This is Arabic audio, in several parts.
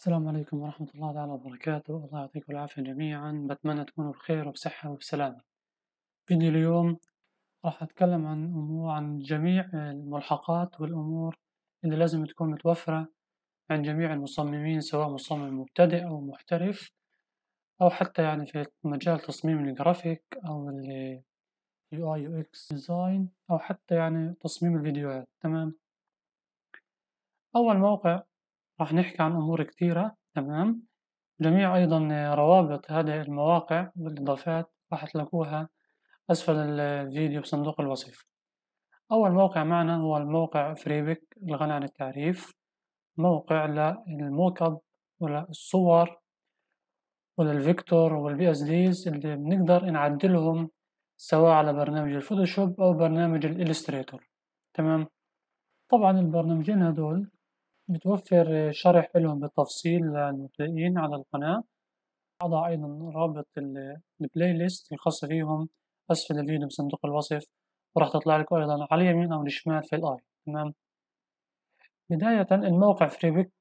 السلام عليكم ورحمة الله تعالى وبركاته الله يعطيكم العافية جميعا بتمنى تكونوا بخير وبصحة وبسلامة فيديو اليوم راح أتكلم عن أمور عن جميع الملحقات والأمور اللي لازم تكون متوفرة عند جميع المصممين سواء مصمم مبتدئ أو محترف أو حتى يعني في مجال تصميم الجرافيك أو الـ UI UX ديزاين أو حتى يعني تصميم الفيديوهات تمام أول موقع راح نحكي عن أمور كتيرة تمام جميع أيضا روابط هذه المواقع والإضافات راح تلاقوها أسفل الفيديو بصندوق الوصف أول موقع معنا هو الموقع فريبك الغني عن التعريف موقع للموكب وللصور وللفيكتور والبي اس ديز اللي بنقدر نعدلهم سواء على برنامج الفوتوشوب أو برنامج الإلستريتور تمام طبعا البرنامجين هدول بتوفر شرح لهم بالتفصيل للمبتدئين على القناة أضع أيضا رابط البلاي ليست الخاصة فيهم أسفل الفيديو بصندوق الوصف وراح تطلع لكم أيضا على اليمين أو الشمال في الآي تمام بداية الموقع بيك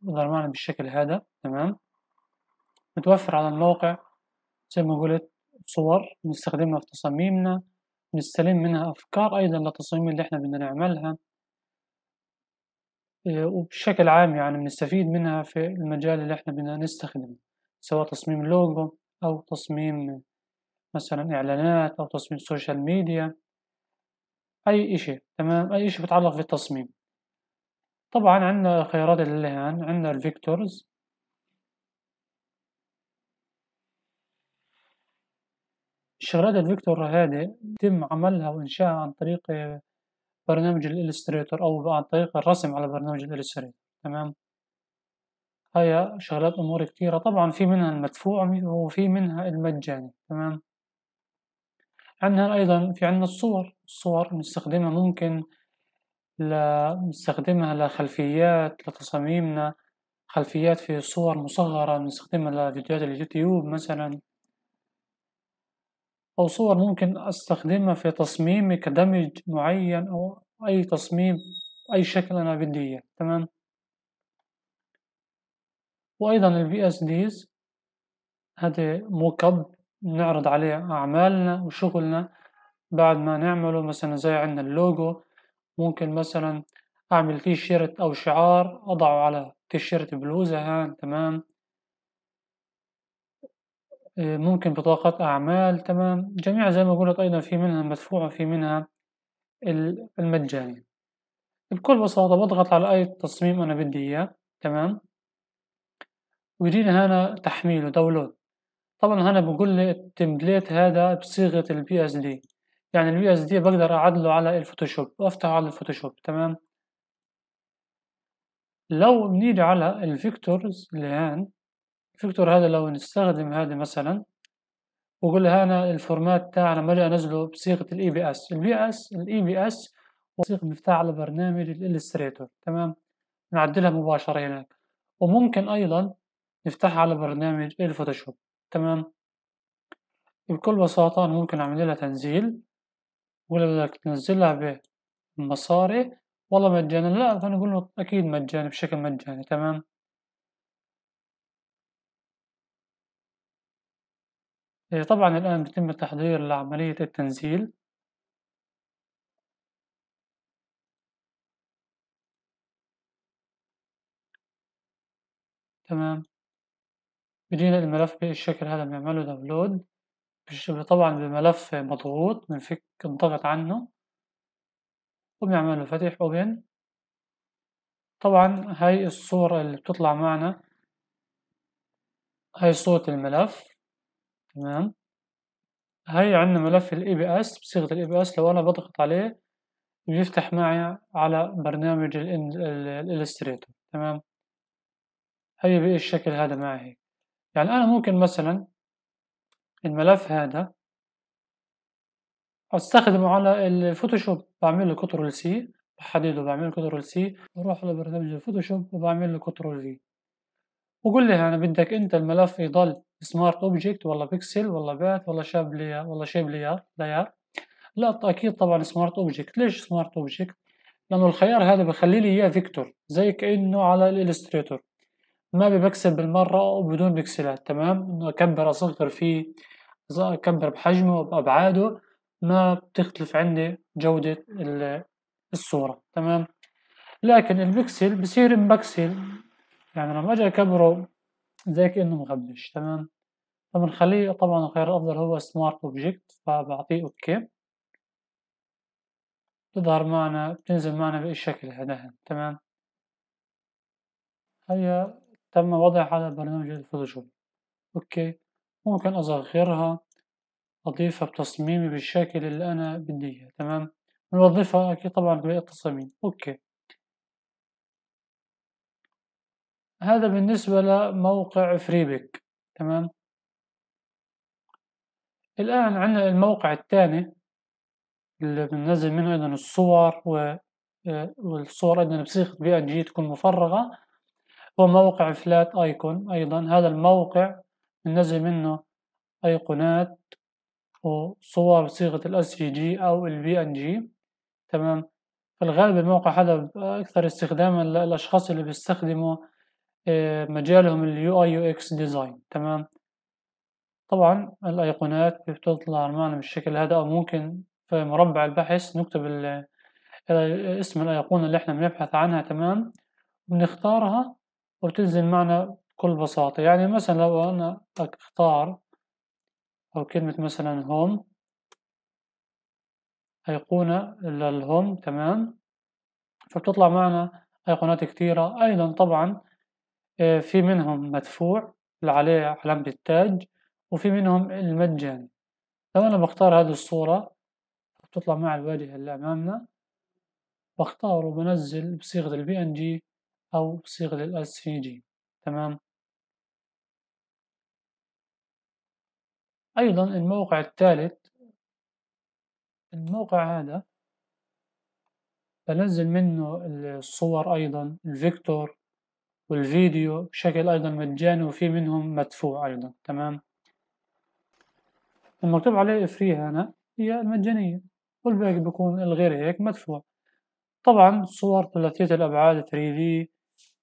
بظهر معنا بالشكل هذا تمام متوفر على الموقع زي ما قلت صور بنستخدمها في تصاميمنا بنستلم منها أفكار أيضا للتصاميم اللي احنا بدنا نعملها آه، وبشكل عام يعني بنستفيد منها في المجال اللي احنا بدنا نستخدمه سواء تصميم لوجو أو تصميم مثلا إعلانات أو تصميم سوشيال ميديا أي إشي تمام أي إشي بتعلق في التصميم طبعا عندنا خيارات اللي هان عندنا الفيكتورز الشغلات الفيكتور هذه يتم عملها وإنشائها عن طريق برنامج الالستريتور او عن طريق الرسم على برنامج الالستريتور تمام هيا شغلات امور كتيرة طبعا في منها المدفوع وفي منها المجاني تمام عندنا ايضا في عندنا الصور الصور نستخدمها ممكن نستخدمها لخلفيات لتصاميمنا خلفيات في صور مصغرة بنستخدمها لفيديوهات اليوتيوب مثلا أو صور ممكن أستخدمها في تصميمي كدمج معين أو اي تصميم اي شكل انا بدي اياه تمام وايضا الفي اس ديز هذا موكب نعرض عليه اعمالنا وشغلنا بعد ما نعمله مثلا زي عندنا اللوجو ممكن مثلا اعمل تيشيرت او شعار اضعه على تيشيرت بلوزة هان تمام آه، ممكن بطاقات اعمال تمام جميع زي ما قلت ايضا في منها مدفوع وفي منها المجاني بكل بساطة بضغط على أي تصميم أنا بدي إياه تمام ويجيني هنا تحميله داونلود طبعا هنا بقول لي التمبليت هذا بصيغة البي اس دي يعني البي اس دي بقدر أعدله على الفوتوشوب وأفتحه على الفوتوشوب تمام لو بنيجي على الفيكتورز اللي هان الفيكتور هذا لو نستخدم هذا مثلا وقول لها انا الفورمات بتاع انا مالي انزله بصيغه الاي بي e اس البي اس الاي بي e اس وصيغه على برنامج الالستريتور تمام نعدلها مباشره هناك وممكن ايضا نفتحها على برنامج الفوتوشوب تمام بكل بساطه انا ممكن اعمل لها تنزيل ولا بدك تنزلها بمصاري والله مجانا لا فنقول له اكيد مجاني بشكل مجاني تمام إيه، طبعا الآن بيتم التحضير لعملية التنزيل تمام بيجينا الملف بالشكل هذا بنعمله داونلود طبعا بملف مضغوط بنفك نضغط عنه وبنعمله فتح اوبن طبعا هاي الصورة اللي بتطلع معنا هاي صورة الملف تمام هاي عندنا ملف الاي بي اس بصيغه الاي بي اس لو انا بضغط عليه بيفتح معي على برنامج الالستريتور تمام هي بالشكل هذا معي هيك يعني انا ممكن مثلا الملف هذا استخدمه على الفوتوشوب بعمل له كنترول سي بحدده بعمل له كنترول سي بروح على برنامج الفوتوشوب وبعمل له كنترول في وقول لي انا بدك انت الملف يضل سمارت اوبجكت ولا بيكسل ولا باث ولا شاب لير ولا شيب لير ليار لا اكيد طبعا سمارت اوبجكت ليش سمارت اوبجكت لانه الخيار هذا بخلي لي اياه فيكتور زي كانه على الالستريتور ما ببكسل بالمره وبدون بكسلات تمام انه اكبر اصغر فيه اكبر بحجمه وبابعاده ما بتختلف عندي جوده الصوره تمام لكن البكسل بصير مبكسل يعني لما اجي اكبره زي كانه مغبش تمام فبنخليه طبعا الخيار الأفضل هو سمارت أوبجكت فبعطيه أوكي تظهر معنا بتنزل معنا بالشكل هذا تمام هيا تم وضع على برنامج الفوتوشوب أوكي ممكن أصغرها أضيفها بتصميمي بالشكل اللي أنا بدي إياه تمام بنوظفها أكيد طبعا بباقي التصاميم أوكي هذا بالنسبة لموقع فريبك تمام الآن عندنا الموقع الثاني اللي بننزل منه أيضا الصور و آه، والصور أيضا بصيغة بي أن جي تكون مفرغة هو موقع فلات أيكون أيضا هذا الموقع بننزل منه أيقونات وصور بصيغة الاس في جي أو البي أن جي تمام في الغالب الموقع هذا أكثر استخداما للأشخاص اللي بيستخدموا آه، مجالهم اليو اي يو اكس ديزاين تمام طبعا الأيقونات بتطلع معنا بالشكل هذا أو ممكن في مربع البحث نكتب اسم الأيقونة اللي احنا بنبحث عنها تمام بنختارها وبتنزل معنا بكل بساطة يعني مثلا لو أنا أختار أو كلمة مثلا هوم أيقونة للهوم تمام فبتطلع معنا أيقونات كتيرة أيضا طبعا آه، في منهم مدفوع اللي عليه علامة التاج وفي منهم المجاني لو أنا بختار هذه الصورة بتطلع مع الواجهة اللي أمامنا بختار وبنزل بصيغة البي ان جي أو بصيغة الاس في جي تمام أيضا الموقع الثالث الموقع هذا بنزل منه الصور أيضا الفيكتور والفيديو بشكل أيضا مجاني وفي منهم مدفوع أيضا تمام المكتوب عليه فري هنا هي المجانية والباقي بيكون الغير هيك مدفوع طبعا صور ثلاثية الأبعاد 3D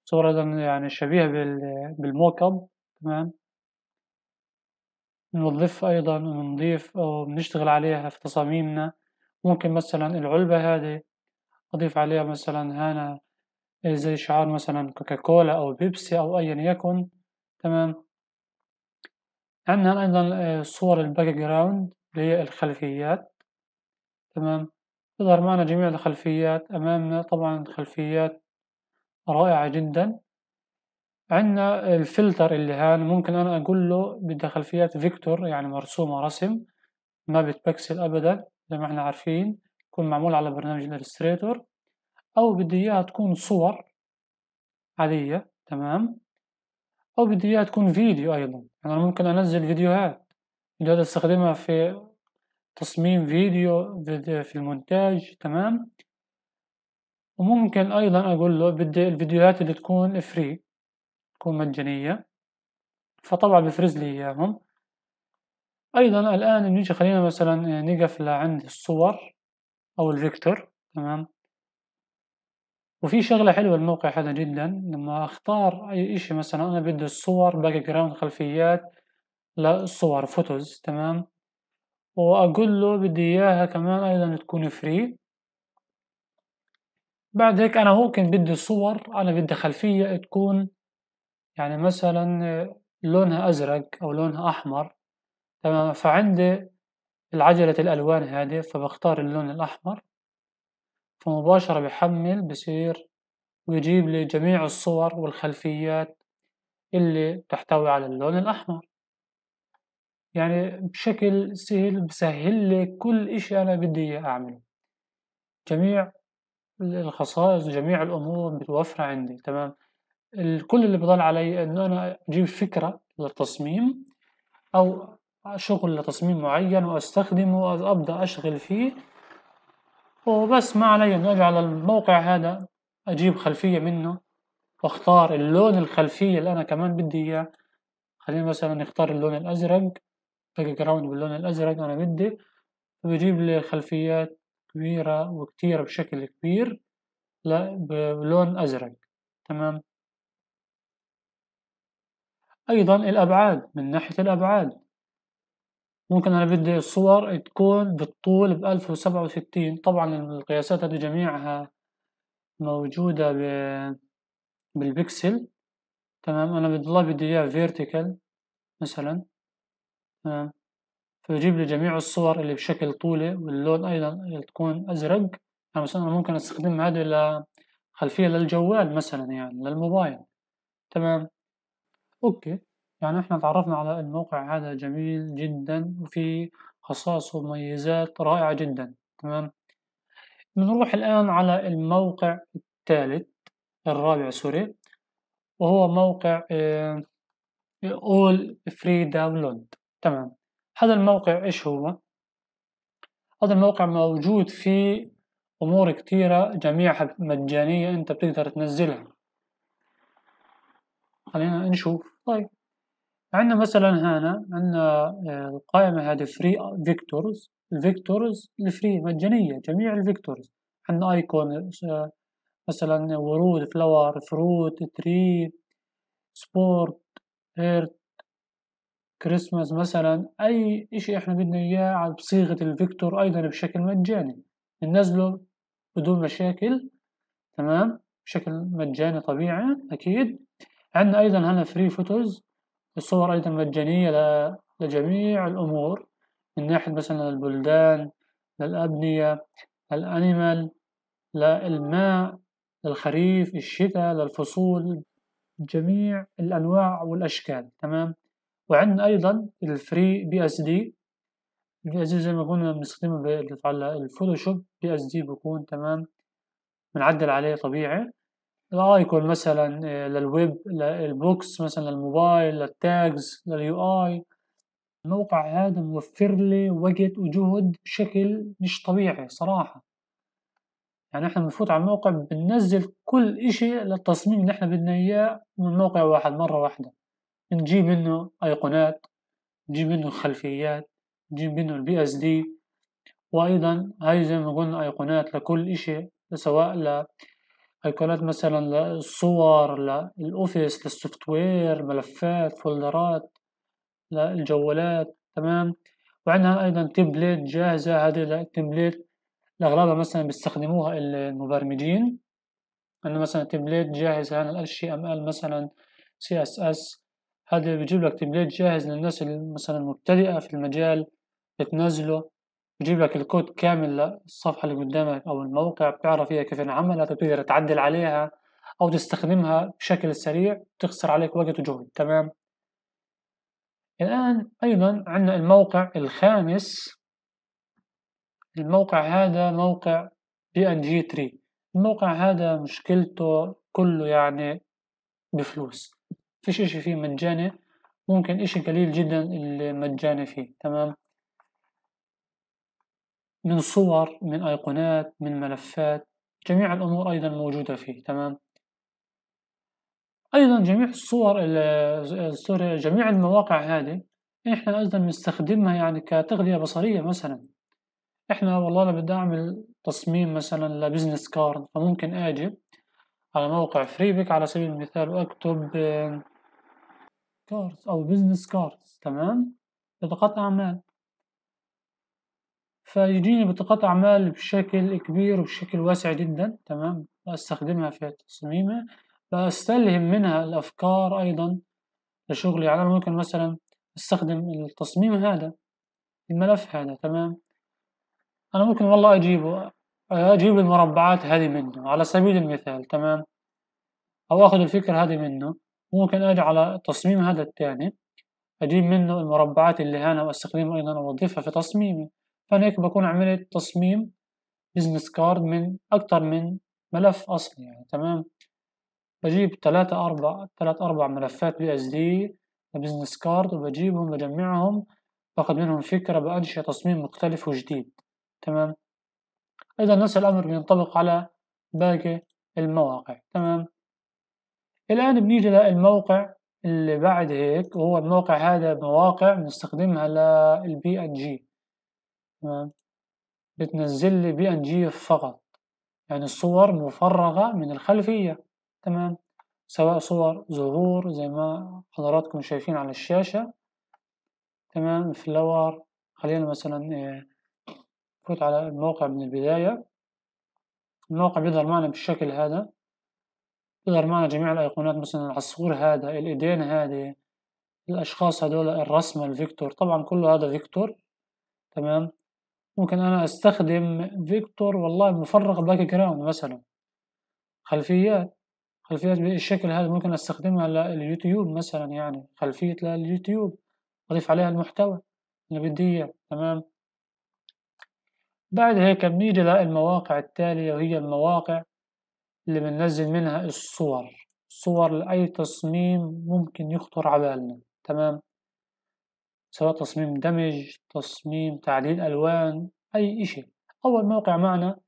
صور أيضا يعني شبيهة بالموكب تمام نضيف أيضا ونضيف أو بنشتغل عليها في تصاميمنا ممكن مثلا العلبة هذه أضيف عليها مثلا هنا إيه، زي شعار مثلا كوكاكولا أو بيبسي أو أيا يكن تمام عندنا أيضا آه، صور الباك جراوند اللي هي الخلفيات تمام تظهر معنا جميع الخلفيات أمامنا طبعا خلفيات رائعة جدا عندنا الفلتر اللي هان ممكن أنا أقول له بدي خلفيات فيكتور يعني مرسومة رسم ما بتبكسل أبدا زي ما احنا عارفين تكون معمول على برنامج الإلستريتور أو بدي إياها تكون صور عادية تمام او بدي اياها تكون فيديو ايضا يعني ممكن انزل فيديوهات فيديوهات استخدمها في تصميم فيديو في المونتاج تمام وممكن ايضا اقول له بدي الفيديوهات اللي تكون فري تكون مجانية فطبعا بفرز لي اياهم ايضا الان نيجي خلينا مثلا نقف لعند الصور او الفيكتور تمام وفي شغلة حلوة الموقع هذا جدا لما اختار اي اشي مثلا انا بدي الصور باك جراوند خلفيات للصور فوتوز تمام واقول له بدي اياها كمان ايضا تكون فري بعد هيك انا ممكن بدي صور انا بدي خلفية تكون يعني مثلا لونها ازرق او لونها احمر تمام فعندي العجلة الالوان هذه فبختار اللون الاحمر فمباشرة بحمل بصير ويجيب لي جميع الصور والخلفيات اللي تحتوي على اللون الأحمر يعني بشكل سهل بسهل لي كل إشي أنا بدي أعمله جميع الخصائص وجميع الأمور متوفرة عندي تمام كل اللي بضل علي إنه أنا أجيب فكرة للتصميم أو شغل لتصميم معين وأستخدمه وأبدأ أشغل فيه وبس ما علي أن على الموقع هذا أجيب خلفية منه وأختار اللون الخلفية اللي أنا كمان بدي إياه خلينا مثلا نختار اللون الأزرق باك جراوند باللون الأزرق أنا بدي فبجيب لي خلفيات كبيرة وكتيرة بشكل كبير لا بلون أزرق تمام أيضا الأبعاد من ناحية الأبعاد ممكن انا بدي صور تكون بالطول بألف وسبعة وستين طبعا القياسات هذه جميعها موجودة ب... بالبكسل تمام انا الله بدي اياه فيرتيكال مثلا تمام فيجيب لي جميع الصور اللي بشكل طولي واللون ايضا تكون ازرق يعني مثلا ممكن استخدم هذه لخلفية للجوال مثلا يعني للموبايل تمام اوكي يعني احنا تعرفنا على الموقع هذا جميل جدا وفي خصائص ومميزات رائعة جدا تمام بنروح الآن على الموقع الثالث الرابع سوري وهو موقع آه، All Free Download تمام هذا الموقع إيش هو؟ هذا الموقع موجود فيه أمور كثيره جميعها مجانية أنت بتقدر تنزلها خلينا نشوف طيب عندنا مثلا هنا عندنا آه، القائمة هذه فري فيكتورز الفيكتورز الفري مجانية جميع الفيكتورز عندنا ايكون آه، مثلا ورود فلاور فروت تري سبورت هيرت كريسماس مثلا اي اشي احنا بدنا اياه بصيغة الفيكتور ايضا بشكل مجاني ننزله بدون مشاكل تمام بشكل مجاني طبيعي اكيد عندنا ايضا هنا فري فوتوز الصور أيضا مجانية لجميع الأمور من ناحية مثلا البلدان للأبنية الأنيمال للماء للخريف الشتاء للفصول جميع الأنواع والأشكال تمام وعندنا أيضا الفري بي اس دي بي اس دي زي ما قلنا بنستخدمه على الفوتوشوب بي اس دي بكون تمام بنعدل عليه طبيعي الايكون مثلا آه، للويب للبوكس مثلا للموبايل للتاجز لليو اي الموقع هذا موفر لي وقت وجهد بشكل مش طبيعي صراحة يعني احنا بنفوت على الموقع بننزل كل اشي للتصميم اللي احنا بدنا اياه من موقع واحد مرة واحدة نجيب منه ايقونات نجيب منه خلفيات نجيب منه البي اس دي وايضا هاي زي ما قلنا ايقونات لكل اشي سواء أيقونات مثلا للصور للأوفيس للسوفت وير ملفات فولدرات للجوالات تمام وعندها أيضا تمبليت جاهزة هذه التمبليت أغلبها مثلا بيستخدموها المبرمجين أنه مثلا تمبليت جاهز هنا الأشي أم ال مثلا سي اس اس هذا بيجيب لك تمبليت جاهز للناس مثلا المبتدئة في المجال بتنزله بجيب لك الكود كامل للصفحة اللي قدامك أو الموقع بتعرف فيها كيف انعملت تقدر تعدل عليها أو تستخدمها بشكل سريع تخسر عليك وقت وجهد تمام الآن أيضا عندنا الموقع الخامس الموقع هذا موقع بي ان جي 3 الموقع هذا مشكلته كله يعني بفلوس فيش اشي فيه مجاني ممكن اشي قليل جدا اللي مجاني فيه تمام من صور من أيقونات من ملفات جميع الأمور أيضا موجودة فيه تمام أيضا جميع الصور سوري جميع المواقع هذه إحنا أيضا نستخدمها يعني كتغذية بصرية مثلا إحنا والله أنا بدي أعمل تصميم مثلا لبزنس كارد فممكن أجي على موقع فريبك على سبيل المثال وأكتب كاردز آه، أو بزنس كاردز تمام لتقاط أعمال فيجيني بطاقات أعمال بشكل كبير وبشكل واسع جدا تمام بستخدمها في تصميمي بستلهم منها الأفكار أيضا لشغلي يعني أنا ممكن مثلا أستخدم التصميم هذا الملف هذا تمام أنا ممكن والله أجيبه أجيب المربعات هذه منه على سبيل المثال تمام أو أخذ الفكرة هذه منه ممكن أجي على التصميم هذا التاني أجيب منه المربعات اللي هنا وأستخدمها أيضا وأضيفها في تصميمي فأنا هيك بكون عملت تصميم بزنس كارد من أكتر من ملف أصلي يعني تمام بجيب ثلاثة أربع ثلاثة أربع ملفات بي اس دي لبزنس كارد وبجيبهم بجمعهم باخد منهم فكرة بأنشئ تصميم مختلف وجديد تمام إذا نفس الأمر بينطبق على باقي المواقع تمام الآن بنيجي للموقع اللي بعد هيك وهو الموقع هذا مواقع بنستخدمها للبي ان جي تمام بتنزل لي بي ان جي فقط يعني صور مفرغة من الخلفية تمام سواء صور زهور زي ما حضراتكم شايفين على الشاشة تمام فلاور خلينا مثلا آه، نفوت على الموقع من البداية الموقع بيظهر معنا بالشكل هذا بيظهر معنا جميع الأيقونات مثلا على الصور هذا الإيدين هذه الأشخاص هذول الرسمة الفيكتور طبعا كله هذا فيكتور تمام ممكن أنا أستخدم فيكتور والله مفرغ باك جراوند مثلا خلفيات خلفيات بالشكل هذا ممكن أستخدمها لليوتيوب مثلا يعني خلفية لليوتيوب أضيف عليها المحتوى اللي بدي إياه تمام بعد هيك بنيجي للمواقع التالية وهي المواقع اللي بننزل منها الصور صور لأي تصميم ممكن يخطر على بالنا تمام سواء تصميم دمج تصميم تعديل ألوان أي إشي أول موقع معنا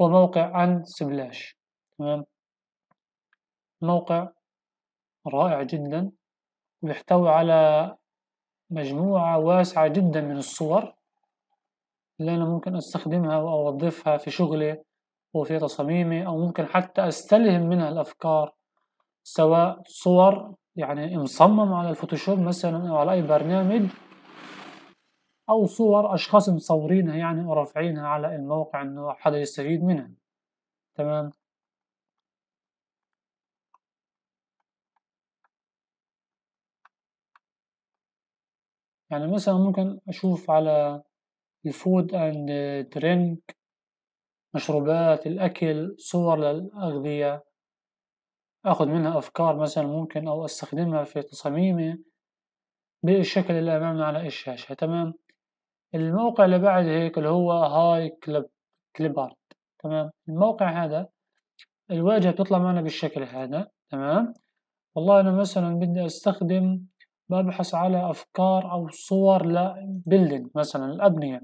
هو موقع عن سبلاش تمام موقع رائع جدا ويحتوي على مجموعة واسعة جدا من الصور اللي أنا ممكن أستخدمها وأوظفها في شغلي وفي تصاميمي أو ممكن حتى أستلهم منها الأفكار سواء صور يعني مصمم على الفوتوشوب مثلا أو على أي برنامج أو صور أشخاص مصورينها يعني ورافعينها على الموقع إنه حدا يستفيد منها تمام يعني مثلا ممكن أشوف على الفود أند درينك مشروبات الأكل صور للأغذية أخذ منها أفكار مثلا ممكن أو أستخدمها في تصاميمي بالشكل اللي أمامنا على الشاشة تمام الموقع اللي بعد هيك اللي هو هاي كليب كليبارت تمام الموقع هذا الواجهة بتطلع معنا بالشكل هذا تمام والله أنا مثلا بدي أستخدم ببحث على أفكار أو صور لبيلدينج مثلا الأبنية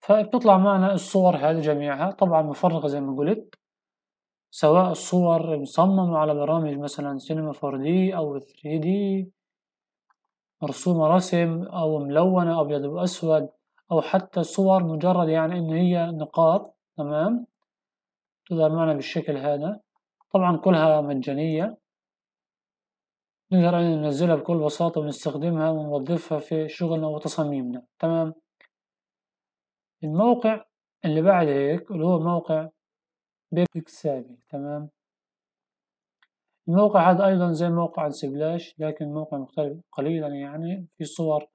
فبتطلع معنا الصور هذه جميعها طبعا مفرغة زي ما قلت سواء الصور مصممة على برامج مثلا سينما 4 دي أو 3 دي مرسومة رسم أو ملونة أبيض وأسود أو حتى صور مجرد يعني إن هي نقاط تمام تظهر معنا بالشكل هذا طبعا كلها مجانية نقدر أن ننزلها بكل بساطة ونستخدمها ونوظفها في شغلنا وتصاميمنا تمام الموقع اللي بعد هيك اللي هو موقع بيكسابي تمام الموقع هذا أيضا زي موقع السبلاش لكن موقع مختلف قليلا يعني في صور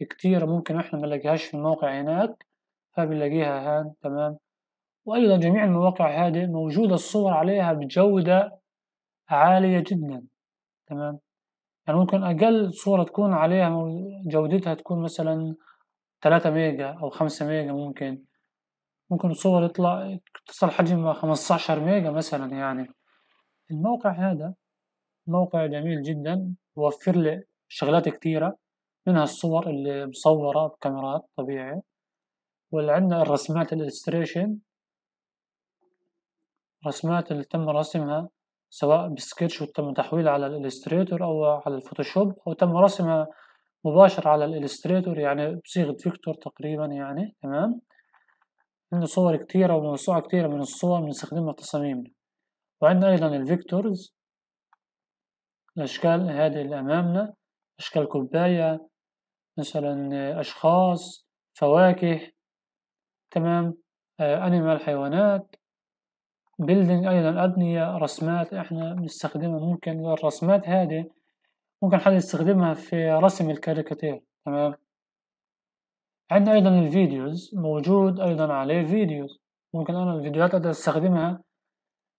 كتير ممكن احنا منلاقيهاش في الموقع هناك فبنلاقيها هان تمام وأيضا جميع المواقع هذه موجودة الصور عليها بجودة عالية جدا تمام يعني ممكن أقل صورة تكون عليها جودتها تكون مثلا ثلاثة ميجا أو خمسة ميجا ممكن ممكن صور يطلع تصل حجمها خمسة عشر ميجا مثلا يعني الموقع هذا موقع جميل جدا وفر لي شغلات كثيرة منها الصور اللي مصورة بكاميرات طبيعي واللي عندنا الرسمات الالستريشن رسمات اللي تم رسمها سواء بسكتش وتم تحويلها على الالستريتور او على الفوتوشوب او تم رسمها مباشرة على الالستريتور يعني بصيغة فيكتور تقريبا يعني تمام عندنا صور كتيرة وموسوعة كتيرة من الصور بنستخدمها في تصاميمنا وعندنا أيضا الفيكتورز الأشكال هذه اللي أمامنا أشكال كوباية مثلا آه، أشخاص فواكه تمام أنيمال آه، حيوانات بيلدينج أيضا أبنية رسمات إحنا بنستخدمها ممكن الرسمات هذه ممكن حد يستخدمها في رسم الكاريكاتير تمام عندنا أيضا الفيديوز موجود أيضا عليه فيديوز ممكن أنا الفيديوهات أقدر أستخدمها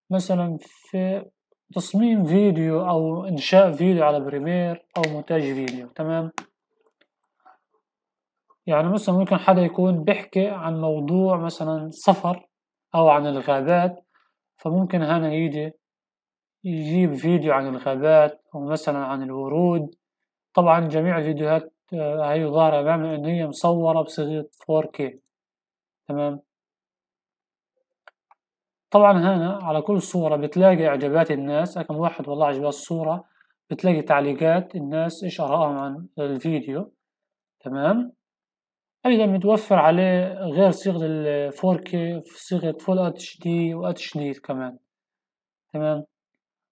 مثلا في تصميم فيديو او انشاء فيديو على بريمير او مونتاج فيديو تمام يعني مثلا ممكن حدا يكون بيحكي عن موضوع مثلا سفر او عن الغابات فممكن هنا يجي يجيب فيديو عن الغابات او مثلا عن الورود طبعا جميع الفيديوهات هي آه، ظاهرة امامي إن هي مصورة بصيغة 4K تمام طبعا هنا على كل صورة بتلاقي إعجابات الناس رقم واحد والله عجبها الصورة بتلاقي تعليقات الناس إيش آرائهم عن الفيديو تمام أيضا متوفر عليه غير صيغة ال 4K صيغة فول اتش دي واتش دي كمان تمام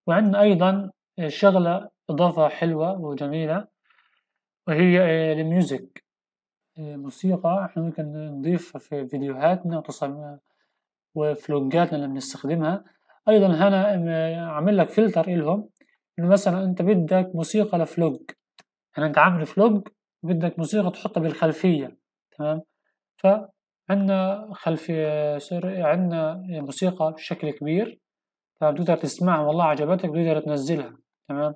وعندنا أيضا شغلة إضافة حلوة وجميلة وهي الميوزك موسيقى احنا ممكن نضيفها في فيديوهاتنا وتصميماتنا وفلوجاتنا اللي بنستخدمها ايضا هنا عامل لك فلتر لهم انه مثلا انت بدك موسيقى لفلوج يعني انت عامل فلوج بدك موسيقى تحطها بالخلفيه تمام فعندنا خلفيه عندنا موسيقى بشكل كبير فبتقدر تقدر تسمعها والله عجبتك بتقدر تنزلها تمام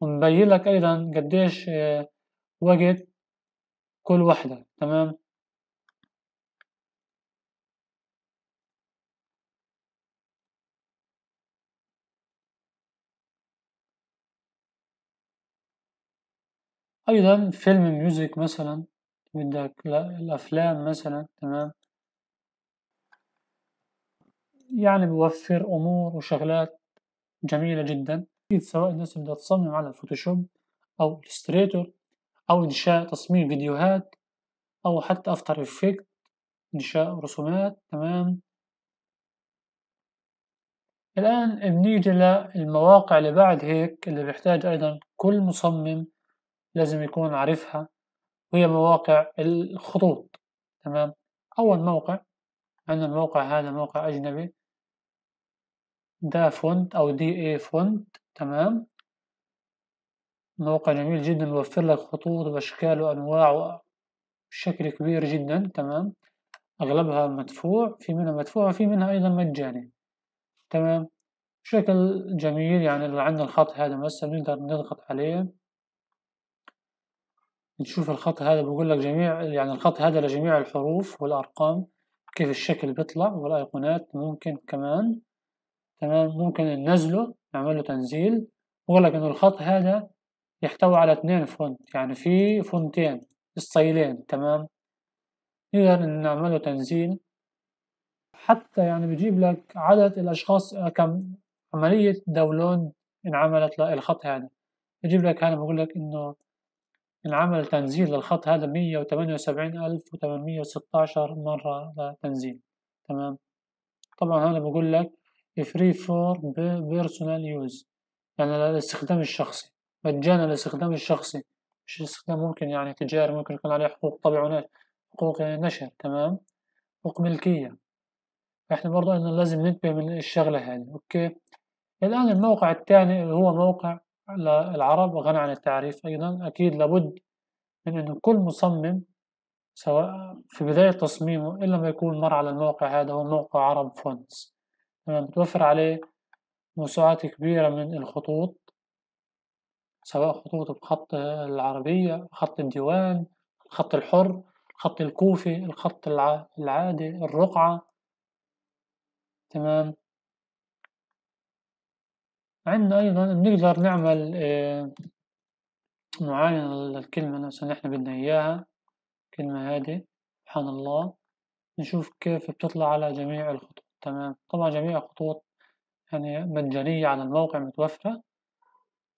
ومبين لك ايضا قديش آه، وقت كل وحده تمام أيضا فيلم ميوزك مثلا بدك الأفلام مثلا تمام يعني بوفر أمور وشغلات جميلة جدا أكيد سواء الناس بدها تصمم على فوتوشوب أو إلستريتور أو إنشاء تصميم فيديوهات أو حتى أفتر إفكت إنشاء رسومات تمام الآن بنيجي للمواقع اللي بعد هيك اللي بيحتاج أيضا كل مصمم لازم يكون عارفها وهي مواقع الخطوط تمام أول موقع عندنا الموقع هذا موقع أجنبي دا فونت أو دي اي فونت تمام موقع جميل جدا يوفر لك خطوط وأشكال وأنواع بشكل كبير جدا تمام أغلبها مدفوع في منها مدفوع وفي منها أيضا مجاني تمام بشكل جميل يعني اللي عندنا الخط هذا مثلا نقدر نضغط عليه نشوف الخط هذا بقول لك جميع يعني الخط هذا لجميع الحروف والأرقام كيف الشكل بيطلع والأيقونات ممكن كمان تمام ممكن ننزله نعمل له تنزيل بقول لك إنه الخط هذا يحتوي على اثنين فونت يعني في فونتين الصيلين تمام نقدر نعمل له تنزيل حتى يعني بجيب لك عدد الأشخاص آه، كم عملية داونلود انعملت للخط هذا بجيب لك هذا بقول لك إنه انعمل تنزيل للخط هذا 178816 مرة تنزيل تمام طبعا هذا بقول لك free for personal use يعني للاستخدام الشخصي مجانا للاستخدام الشخصي مش استخدام ممكن يعني تجاري ممكن يكون عليه حقوق طبع ونشر حقوق نشر تمام حقوق ملكية احنا برضو لازم ننتبه من الشغلة هذه اوكي الان الموقع الثاني هو موقع العرب غنى عن التعريف أيضا أكيد لابد من أن كل مصمم سواء في بداية تصميمه إلا ما يكون مر على الموقع هذا هو موقع عرب فونتس تمام بتوفر عليه موسوعات كبيرة من الخطوط سواء خطوط بخط العربية خط الديوان الخط الحر الخط الكوفي الخط العادي الرقعة تمام عندنا أيضا بنقدر نعمل آه، معاينة للكلمة نفسها اللي احنا بدنا إياها الكلمة هذه سبحان الله نشوف كيف بتطلع على جميع الخطوط تمام طبعا جميع الخطوط يعني مجانية على الموقع متوفرة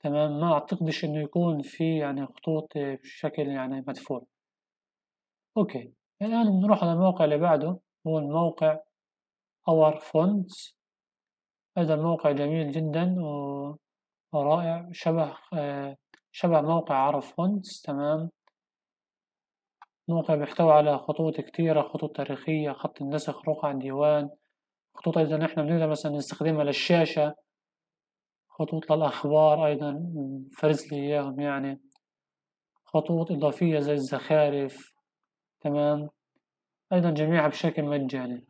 تمام ما أعتقدش إنه يكون في يعني خطوط بشكل يعني مدفوع أوكي الآن بنروح على الموقع اللي بعده هو الموقع Our Fonts هذا الموقع جميل جدا ورائع شبه آه، شبه موقع عرف فونتس تمام موقع بيحتوي على خطوط كتيرة خطوط تاريخية خط النسخ رقع ديوان خطوط أيضا إحنا بنقدر مثلا نستخدمها للشاشة خطوط للأخبار أيضا فرز لي إياهم يعني خطوط إضافية زي الزخارف تمام أيضا جميعها بشكل مجاني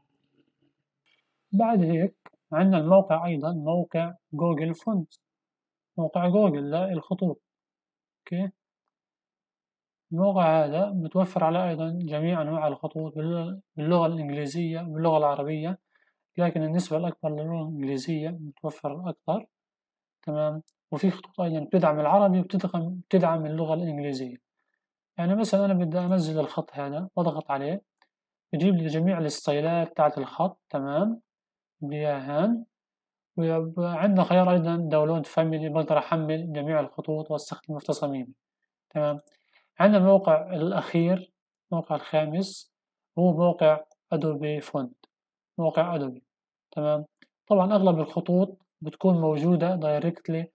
بعد هيك عندنا الموقع أيضا موقع جوجل فونت موقع جوجل لا الخطوط أوكي الموقع هذا متوفر على أيضا جميع أنواع الخطوط باللغة الإنجليزية واللغة العربية لكن النسبة الأكبر للغة الإنجليزية متوفر أكثر تمام وفي خطوط أيضا بتدعم العربي وبتدعم بتدعم اللغة الإنجليزية يعني مثلا أنا بدي أنزل الخط هذا بضغط عليه بجيب لي جميع الستايلات بتاعت الخط تمام بياهان وعندنا خيار أيضا داونلود فاميلي بقدر أحمل جميع الخطوط وأستخدم في تصاميمي تمام عندنا الموقع الأخير الموقع الخامس هو موقع أدوبي فونت موقع أدوبي تمام طبعا أغلب الخطوط بتكون موجودة دايركتلي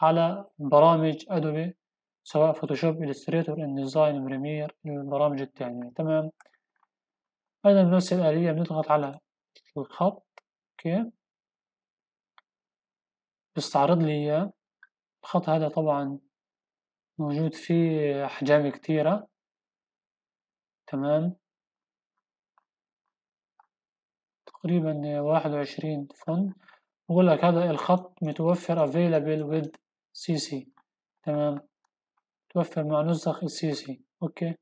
على برامج أدوبي سواء فوتوشوب إلستريتور إنديزاين بريمير البرامج التانية تمام أيضا بنفس الآلية بنضغط على الخط اوكي بيستعرض لي اياه الخط هذا طبعا موجود فيه احجام كتيرة تمام تقريبا واحد وعشرين فون بقول لك هذا الخط متوفر available with cc تمام توفر مع نسخ السي سي اوكي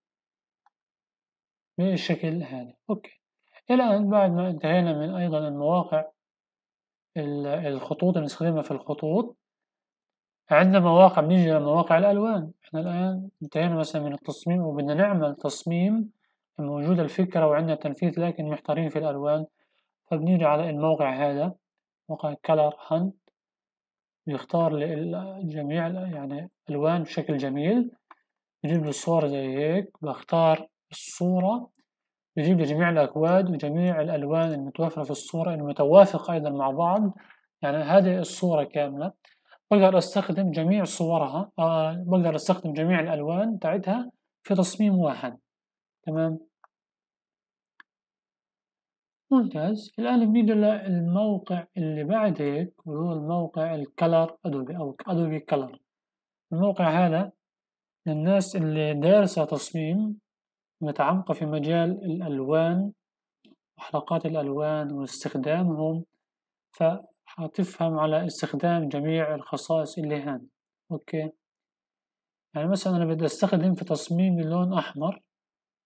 بالشكل هذا اوكي إلى أن بعد ما انتهينا من أيضا المواقع الخطوط المستخدمة في الخطوط عندنا مواقع بنيجي لمواقع الألوان احنا الآن انتهينا مثلا من التصميم وبدنا نعمل تصميم موجودة الفكرة وعندنا تنفيذ لكن محتارين في الألوان فبنيجي على الموقع هذا موقع كلر هانت بيختار جميع يعني ألوان بشكل جميل بجيب له الصور زي هيك بختار الصورة يجيب لي جميع الأكواد وجميع الألوان المتوافرة في الصورة المتوافقة يعني أيضا مع بعض يعني هذه الصورة كاملة بقدر أستخدم جميع صورها أه بقدر أستخدم جميع الألوان تاعتها في تصميم واحد تمام ممتاز الآن بنيجي للموقع اللي بعد هيك وهو الموقع الكلر أدوبي أو أدوبي كلر الموقع هذا للناس اللي دارسة تصميم متعمقة في مجال الألوان وحلقات الألوان واستخدامهم فهتفهم على استخدام جميع الخصائص اللي هان أوكي يعني مثلا أنا بدي أستخدم في تصميمي لون أحمر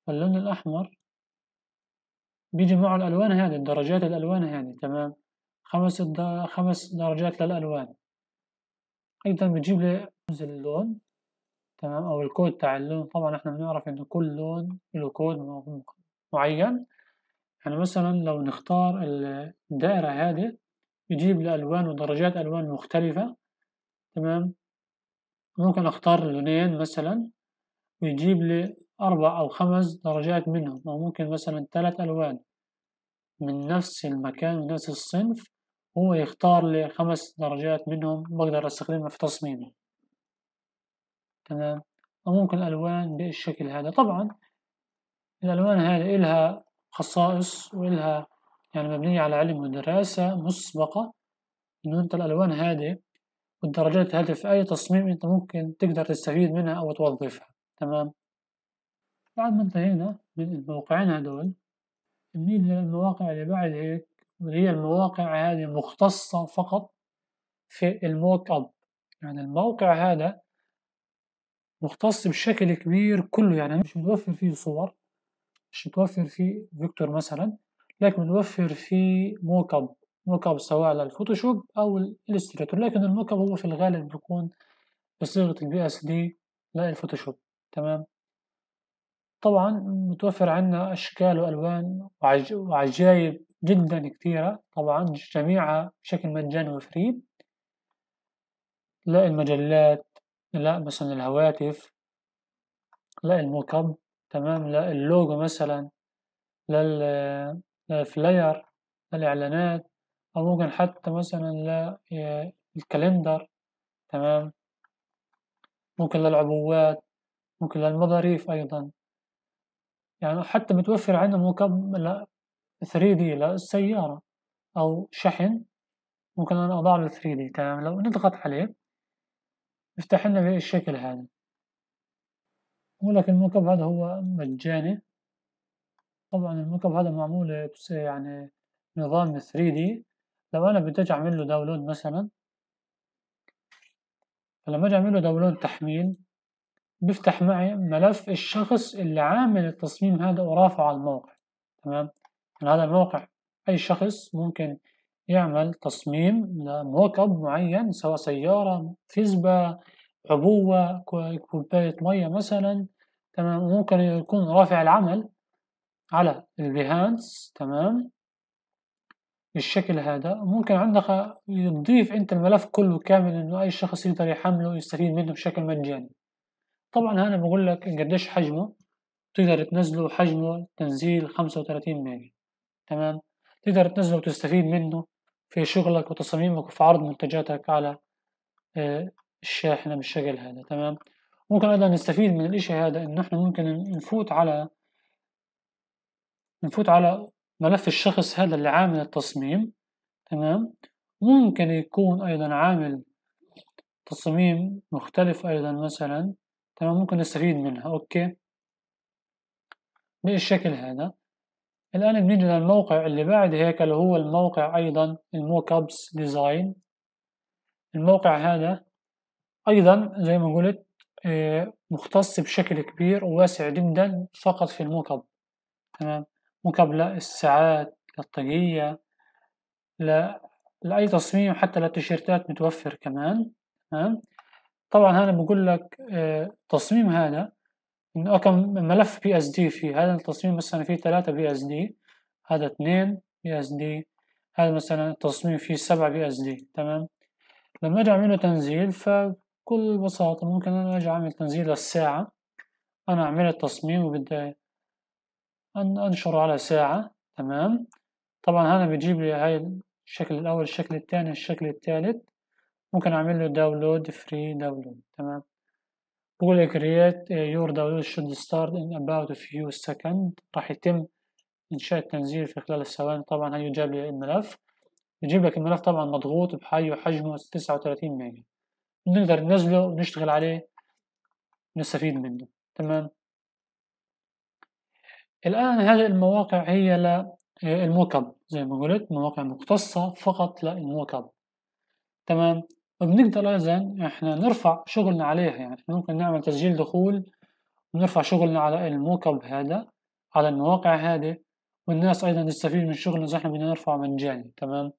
فاللون الأحمر بيجي معه الألوان هذه درجات الألوان هذه تمام خمس خمس درجات للألوان أيضا بتجيب لي اللون تمام او الكود بتاع اللون طبعا احنا بنعرف ان كل لون له كود معين يعني مثلا لو نختار الدائرة هذه يجيب لي ألوان ودرجات ألوان مختلفة تمام ممكن أختار لونين مثلا ويجيب لي أربع أو خمس درجات منهم أو ممكن مثلا ثلاث ألوان من نفس المكان ونفس الصنف هو يختار لي خمس درجات منهم بقدر أستخدمها في تصميمي تمام أو ممكن بالشكل هذا طبعا الألوان هذه إلها خصائص وإلها يعني مبنية على علم ودراسة مسبقة إنه أنت الألوان هذه والدرجات هذه في أي تصميم أنت ممكن تقدر تستفيد منها أو توظفها تمام بعد ما انتهينا من الموقعين هذول نيجي للمواقع اللي بعد هيك واللي هي المواقع هذه مختصة فقط في الموك أب يعني الموقع هذا مختص بشكل كبير كله يعني مش متوفر فيه صور مش متوفر فيه فيكتور مثلا لكن متوفر فيه موكب موكب سواء على الفوتوشوب او الالستريتور لكن الموكب هو في الغالب بيكون بصيغة البي اس دي لا الفوتوشوب تمام طبعا متوفر عندنا اشكال والوان وعجائب جدا كثيرة طبعا جميعها بشكل مجاني وفري لا المجلات لا مثلا الهواتف لا الموكب تمام لا اللوجو مثلا لا الفلاير للإعلانات الإعلانات أو ممكن حتى مثلا لا آه، الكالندر تمام ممكن للعبوات ممكن للمظاريف أيضا يعني حتى متوفر عندنا موكب ل 3D للسيارة أو شحن ممكن أنا أضع له 3D تمام لو نضغط عليه يفتح لنا بالشكل هذا ولكن الموكب هذا هو مجاني طبعا الموكب هذا معمول يعني نظام 3D لو انا بدي اعمل له داونلود مثلا فلما اجي اعمل له داونلود تحميل بيفتح معي ملف الشخص اللي عامل التصميم هذا ورافعه على الموقع تمام هذا الموقع اي شخص ممكن يعمل تصميم لموك اب معين سواء سياره فيزبا عبوه كوبايه ميه مثلا تمام ممكن يكون رافع العمل على البيهانس تمام بالشكل هذا ممكن عندك تضيف انت الملف كله كامل انه اي شخص يقدر يحمله ويستفيد منه بشكل مجاني طبعا هنا بقول لك قديش حجمه تقدر تنزله حجمه تنزيل 35 ميجا تمام تقدر تنزله وتستفيد منه في شغلك وتصاميمك وفي عرض منتجاتك على آه، الشاحنة بالشكل هذا تمام ممكن أيضا نستفيد من الإشي هذا إنه إحنا ممكن نفوت على نفوت على ملف الشخص هذا اللي عامل التصميم تمام ممكن يكون أيضا عامل تصميم مختلف أيضا مثلا تمام ممكن نستفيد منها أوكي بالشكل هذا الآن بنيجي للموقع اللي بعد هيك اللي هو الموقع أيضا الموكابس ديزاين الموقع هذا أيضا زي ما قلت آه، مختص بشكل كبير وواسع جدا فقط في الموكب تمام موكب للساعات للطاقية لأي تصميم حتى للتيشيرتات متوفر كمان تمام طبعا هنا بقول لك آه، التصميم هذا انه كم ملف بي اس دي في هذا التصميم مثلا فيه ثلاثة بي اس دي هذا اثنين بي اس دي هذا مثلا التصميم فيه سبعة بي اس دي تمام لما اجي اعمله تنزيل فبكل بساطة ممكن انا اجي اعمل تنزيل للساعة انا اعمل التصميم وبدي أن انشره على ساعة تمام طبعا هنا بيجيب لي هاي الشكل الاول الشكل الثاني الشكل الثالث ممكن اعمل له داونلود فري داونلود تمام بقول create uh, your download should start in about a few seconds راح يتم إنشاء التنزيل في خلال الثواني طبعا هيجاب لي الملف يجيب لك الملف طبعا مضغوط بحجمه وحجمه 39 ميجا نقدر ننزله ونشتغل عليه نستفيد منه تمام الآن هذه المواقع هي للموكب آه، زي ما قلت مواقع مختصة فقط للموكب تمام بنقدر اذا إحنا نرفع شغلنا عليها يعني احنا ممكن نعمل تسجيل دخول ونرفع شغلنا على الموكب هذا على المواقع هذه والناس أيضا تستفيد من شغلنا إذا إحنا بدنا نرفعه مجاني تمام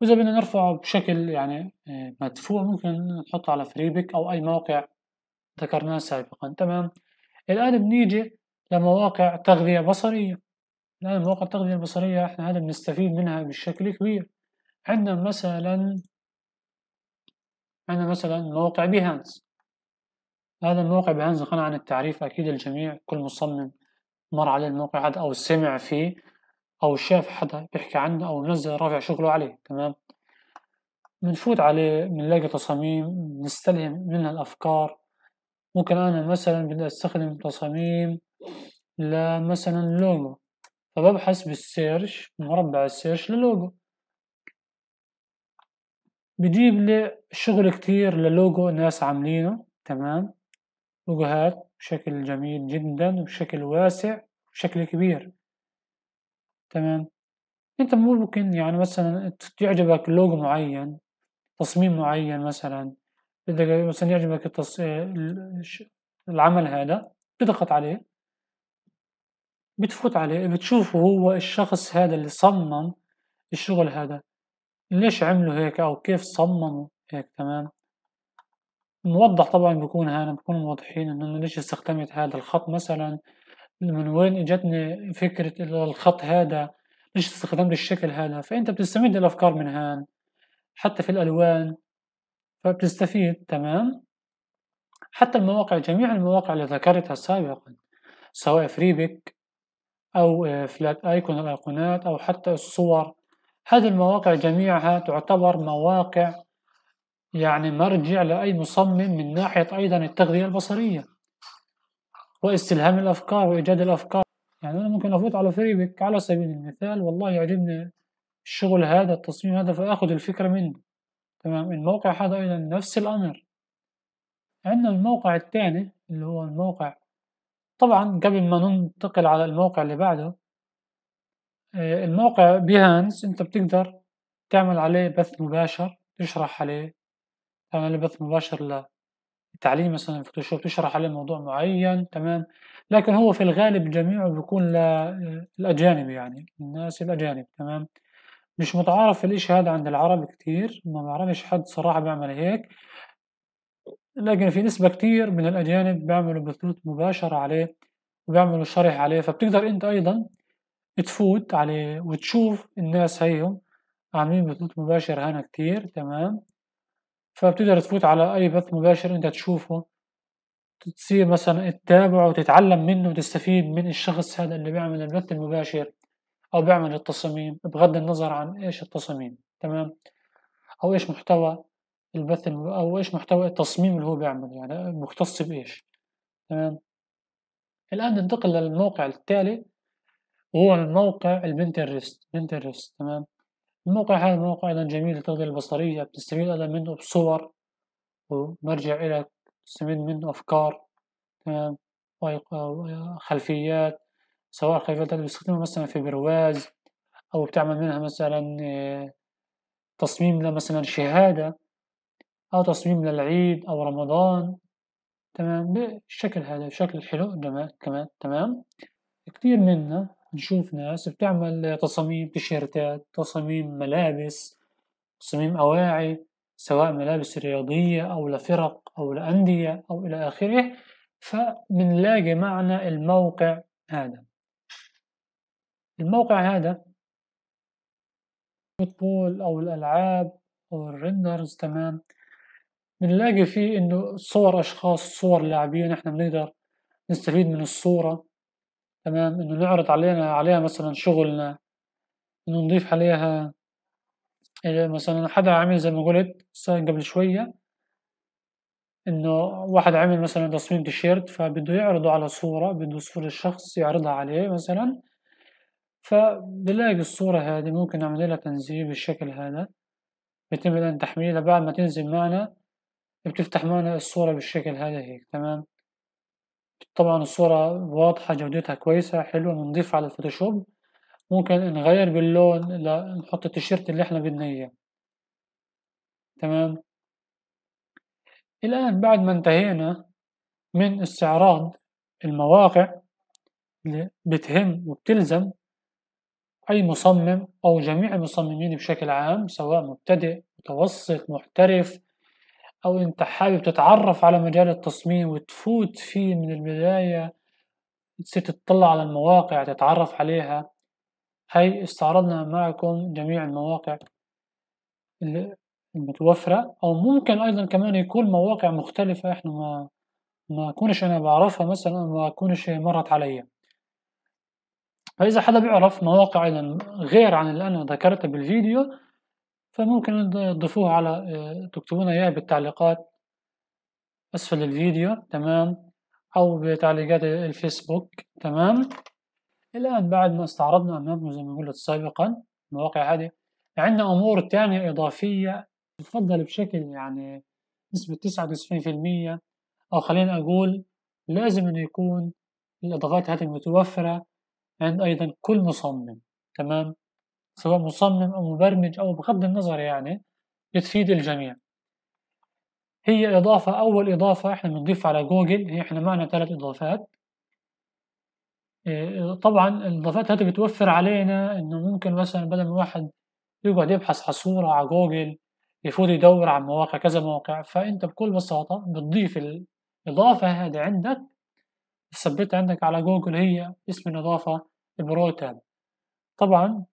وإذا بدنا نرفعه بشكل يعني آه، مدفوع ممكن نحطه على فريبك أو أي موقع ذكرناه سابقا تمام الآن بنيجي لمواقع تغذية بصرية الآن مواقع التغذية البصرية إحنا هذا بنستفيد منها بشكل كبير عندنا مثلا عندنا مثلا موقع بيهانس هذا الموقع بيهانس غنى عن التعريف أكيد الجميع كل مصمم مر على الموقع هذا أو سمع فيه أو شاف حدا بيحكي عنه أو نزل رافع شغله عليه تمام بنفوت عليه بنلاقي تصاميم بنستلهم منها الأفكار ممكن أنا مثلا بدي أستخدم تصاميم لمثلا لوجو فببحث بالسيرش مربع السيرش للوجو بجيب لي شغل كتير للوجو ناس عاملينه تمام لوجوهات بشكل جميل جدا وبشكل واسع وبشكل كبير تمام انت ممكن يعني مثلا يعجبك لوجو معين تصميم معين مثلا بدك مثلا يعجبك التص... العمل هذا بتضغط عليه بتفوت عليه بتشوفه هو الشخص هذا اللي صمم الشغل هذا ليش عملوا هيك أو كيف صمموا هيك تمام موضح طبعا بيكون هنا بكون موضحين إنه ليش استخدمت هذا الخط مثلا من وين اجتني فكرة الخط هذا ليش استخدمت الشكل هذا فأنت بتستمد الأفكار من هان حتى في الألوان فبتستفيد تمام حتى المواقع جميع المواقع اللي ذكرتها سابقا سواء فريبك أو آه، فلات آيكون الأيقونات أو حتى الصور هذه المواقع جميعها تعتبر مواقع يعني مرجع لأي مصمم من ناحية أيضا التغذية البصرية واستلهام الأفكار وإيجاد الأفكار يعني أنا ممكن أفوت على فريبك على سبيل المثال والله يعجبني الشغل هذا التصميم هذا فآخذ الفكرة منه تمام الموقع هذا أيضا نفس الأمر عندنا الموقع الثاني اللي هو الموقع طبعا قبل ما ننتقل على الموقع اللي بعده آه، الموقع بيهانس انت بتقدر تعمل عليه بث مباشر تشرح عليه تعمل عليه بث مباشر لتعليم مثلا فوتوشوب تشرح عليه موضوع معين تمام لكن هو في الغالب جميعه بيكون للأجانب آه، يعني الناس الأجانب تمام مش متعارف في الإشي هذا عند العرب كتير ما بعرفش حد صراحة بيعمل هيك لكن في نسبة كتير من الأجانب بيعملوا بثوث مباشرة عليه وبيعملوا شرح عليه فبتقدر أنت أيضا تفوت على وتشوف الناس هيهم عاملين بث مباشر هنا كتير تمام فبتقدر تفوت على أي بث مباشر أنت تشوفه تصير مثلا تتابعه وتتعلم منه وتستفيد من الشخص هذا اللي بيعمل البث المباشر أو بيعمل التصاميم بغض النظر عن إيش التصاميم تمام أو إيش محتوى البث أو إيش محتوى التصميم اللي هو بيعمله يعني مختص بإيش تمام الآن ننتقل للموقع التالي هو الموقع البنترست بنترست تمام الموقع هذا موقع أيضا جميل للتغذية البصرية بتستفيد أيضا منه بصور ومرجع إلك تستفيد منه أفكار تمام خلفيات سواء خلفيات بتستخدمها مثلا في برواز أو بتعمل منها مثلا آه، تصميم لمثلا شهادة أو تصميم للعيد أو رمضان تمام بالشكل هذا بشكل حلو كمان تمام كتير منا نشوف ناس بتعمل تصاميم تيشيرتات تصاميم ملابس تصميم أواعي سواء ملابس رياضية أو لفرق أو لأندية أو إلى آخره فمنلاقي معنا الموقع هذا الموقع هذا الفوتبول أو الألعاب أو الريندرز تمام بنلاقي فيه إنه صور أشخاص صور لاعبين إحنا بنقدر نستفيد من الصورة تمام انه نعرض علينا عليها مثلا شغلنا انه نضيف عليها إيه، مثلا حدا عمل زي ما قلت قبل شوية انه واحد عمل مثلا تصميم تيشيرت فبده يعرضه على صورة بده صورة الشخص يعرضها عليه مثلا فبنلاقي الصورة هذه ممكن نعمل لها تنزيل بالشكل هذا بيتم الآن تحميلها بعد ما تنزل معنا بتفتح معنا الصورة بالشكل هذا هيك تمام طبعا الصورة واضحة جودتها كويسة حلوة نضيف على الفوتوشوب ممكن نغير باللون نحط التيشيرت اللي احنا بدنا اياه تمام الآن بعد ما انتهينا من استعراض المواقع اللي بتهم وبتلزم أي مصمم أو جميع المصممين بشكل عام سواء مبتدئ متوسط محترف او انت حابب تتعرف على مجال التصميم وتفوت فيه من البداية تصير تطلع على المواقع تتعرف عليها هاي استعرضنا معكم جميع المواقع المتوفرة او ممكن ايضا كمان يكون مواقع مختلفة احنا ما ما اكونش انا بعرفها مثلا ما اكونش مرت علي فاذا حدا بيعرف مواقع ايضا غير عن اللي انا ذكرتها بالفيديو فممكن تضيفوه على آه، تكتبونا اياه بالتعليقات أسفل الفيديو تمام أو بتعليقات الفيسبوك تمام الآن بعد ما استعرضنا أمامكم زي ما قلت سابقا المواقع هذه عندنا أمور تانية إضافية تفضل بشكل يعني نسبة تسعة وتسعين في المية أو خلينا أقول لازم انه يكون الإضافات هذه متوفرة عند أيضا كل مصمم تمام سواء مصمم أو مبرمج أو بغض النظر يعني بتفيد الجميع هي إضافة أول إضافة إحنا بنضيف على جوجل هي إحنا معنا ثلاث إضافات آه، طبعا الإضافات هذه بتوفر علينا إنه ممكن مثلا بدل ما الواحد يقعد يبحث على صورة على جوجل يفوت يدور على مواقع كذا موقع فأنت بكل بساطة بتضيف الإضافة هذه عندك ثبتها عندك على جوجل هي اسم الإضافة البرو تاب طبعا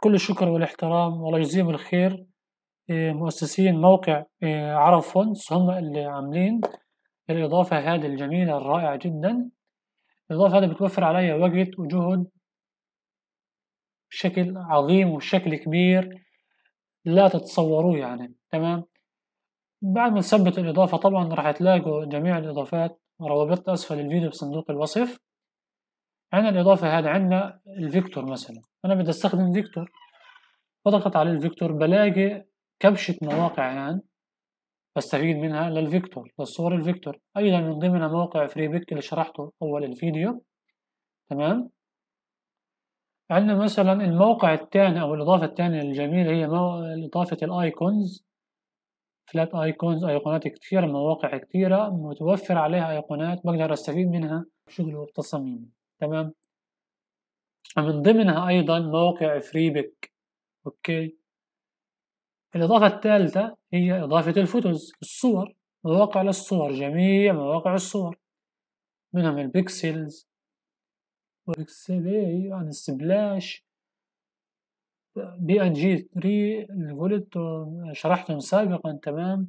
كل الشكر والاحترام والله يجزيهم الخير إيه، مؤسسين موقع إيه، عرب فونس هم اللي عاملين الإضافة هذه الجميلة الرائعة جدا الإضافة هذه بتوفر عليا وقت وجهد بشكل عظيم وشكل كبير لا تتصوروه يعني تمام بعد ما نثبت الإضافة طبعا راح تلاقوا جميع الإضافات روابط أسفل الفيديو بصندوق الوصف عندنا الإضافة هذا عندنا الفيكتور مثلا أنا بدي أستخدم فيكتور بضغط على الفيكتور بلاقي كبشة مواقع هان بستفيد منها للفيكتور للصور الفيكتور أيضا من ضمنها موقع فري بيك اللي شرحته أول الفيديو تمام عندنا مثلا الموقع الثاني أو الإضافة الثانية الجميلة هي إضافة الأيكونز فلات أيكونز أيقونات كثيرة مواقع كتيرة متوفر عليها أيقونات بقدر أستفيد منها شغل وبتصاميمي تمام ومن ضمنها أيضا موقع فريبك أوكي الإضافة الثالثة هي إضافة الفوتوز الصور مواقع للصور جميع مواقع الصور منهم البيكسلز وبيكسل ايه عن يعني السبلاش بي ان جي 3 اللي شرحتهم سابقا تمام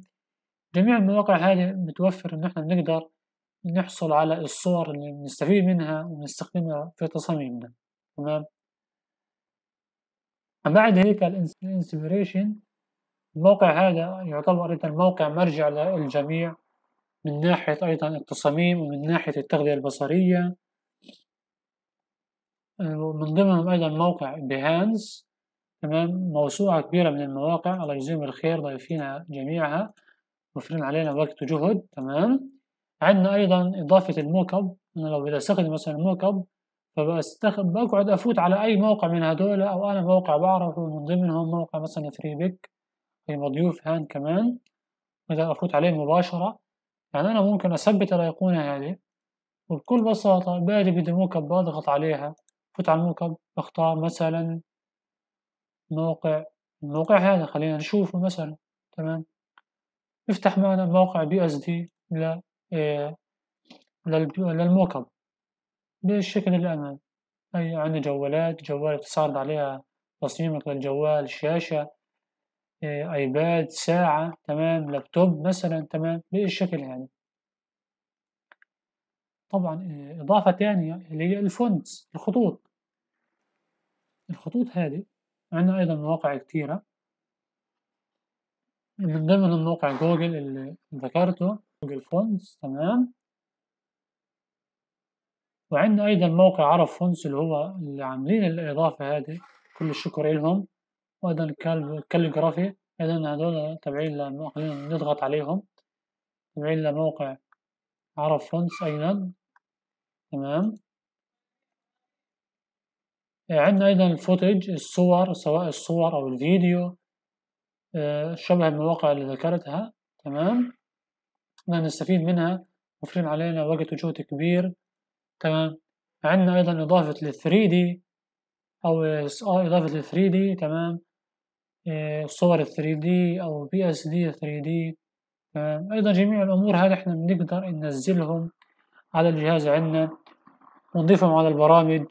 جميع المواقع هذه متوفر ان احنا بنقدر نحصل على الصور اللي نستفيد منها ونستخدمها في تصاميمنا تمام بعد هيك الانسبيريشن الموقع هذا يعتبر ايضا موقع مرجع للجميع من ناحية أيضا التصاميم ومن ناحية التغذية البصرية ومن ضمنهم أيضا موقع بهانز تمام موسوعة كبيرة من المواقع الله يجزيهم الخير ضايفينها جميعها موفرين علينا وقت وجهد تمام عندنا ايضا اضافه الموكب انا لو بدي استخدم مثلا الموكب فبقعد افوت على اي موقع من هدول او انا موقع بعرفه من ضمنهم موقع مثلا فري بيك في مضيوف هان كمان بدي افوت عليه مباشره يعني انا ممكن اثبت الايقونه هذه وبكل بساطه باجي بدي موكب بضغط عليها فوت على الموكب بختار مثلا موقع الموقع هذا خلينا نشوفه مثلا تمام افتح معنا موقع بي اس دي لا آه، للموكب بالشكل اللي أي عندي جوالات جوال تصارد عليها تصميمك للجوال شاشة آه، ايباد ساعة تمام لابتوب مثلا تمام بالشكل هذا يعني. طبعا آه، اضافة تانية اللي هي الفونتس الخطوط الخطوط هذه عندنا ايضا مواقع كتيرة من ضمن الموقع جوجل اللي ذكرته جوجل فونتس تمام وعندنا ايضا موقع عرب فونتس اللي هو اللي عاملين الاضافه هذه كل الشكر لهم وايضا كاليجرافي ايضا هذول تابعين خلينا نضغط عليهم تابعين لموقع عرب فونتس ايضا تمام عندنا ايضا الفوتج الصور سواء الصور او الفيديو آه، شبه المواقع اللي ذكرتها تمام بدنا نستفيد منها وفرين علينا وقت وجهد كبير تمام عندنا ايضا اضافة لل 3D او آه، اضافة لل 3D تمام الصور إيه، ال 3D او بي اس دي 3D تمام ايضا جميع الامور هذه احنا بنقدر ننزلهم على الجهاز عندنا ونضيفهم على البرامج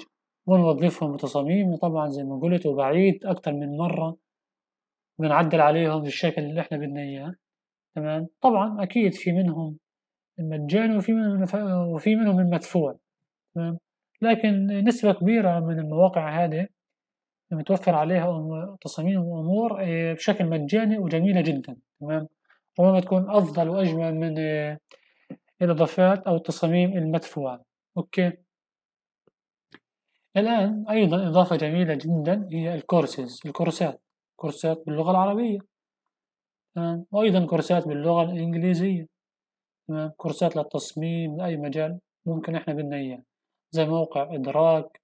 ونوظفهم بتصاميم طبعا زي ما قلت وبعيد اكتر من مرة بنعدل عليهم بالشكل اللي احنا بدنا اياه تمام طبعا اكيد في منهم المجاني وفي منهم وفي منهم المدفوع تمام لكن نسبة كبيرة من المواقع هذه متوفر عليها تصاميم وامور آه، بشكل مجاني وجميلة جدا تمام ربما تكون افضل واجمل من آه، الاضافات او التصاميم المدفوعة اوكي الان ايضا اضافة جميلة جدا هي الكورسز الكورسات كورسات باللغة العربية تمام وأيضا كورسات باللغة الإنجليزية تمام كورسات للتصميم لأي مجال ممكن إحنا بدنا إياه زي موقع إدراك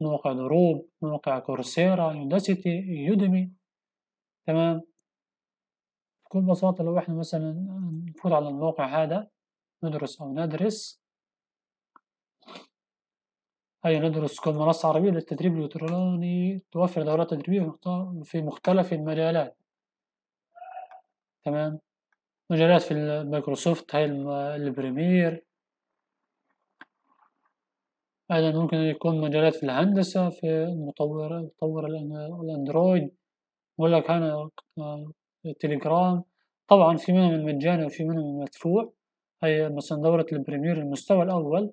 موقع دروب موقع كورسيرا يوداسيتي يوديمي تمام بكل بساطة لو إحنا مثلا نفوت على الموقع هذا ندرس أو ندرس هيا ندرس كل منصة عربية للتدريب الإلكتروني توفر دورات تدريبية في مختلف المجالات تمام مجالات في مايكروسوفت هاي البريمير أيضا ممكن يكون مجالات في الهندسة في المطور مطور الأندرويد بقول لك هنا آه، تليجرام طبعا في منهم المجاني وفي منهم المدفوع هي مثلا دورة البريمير المستوى الأول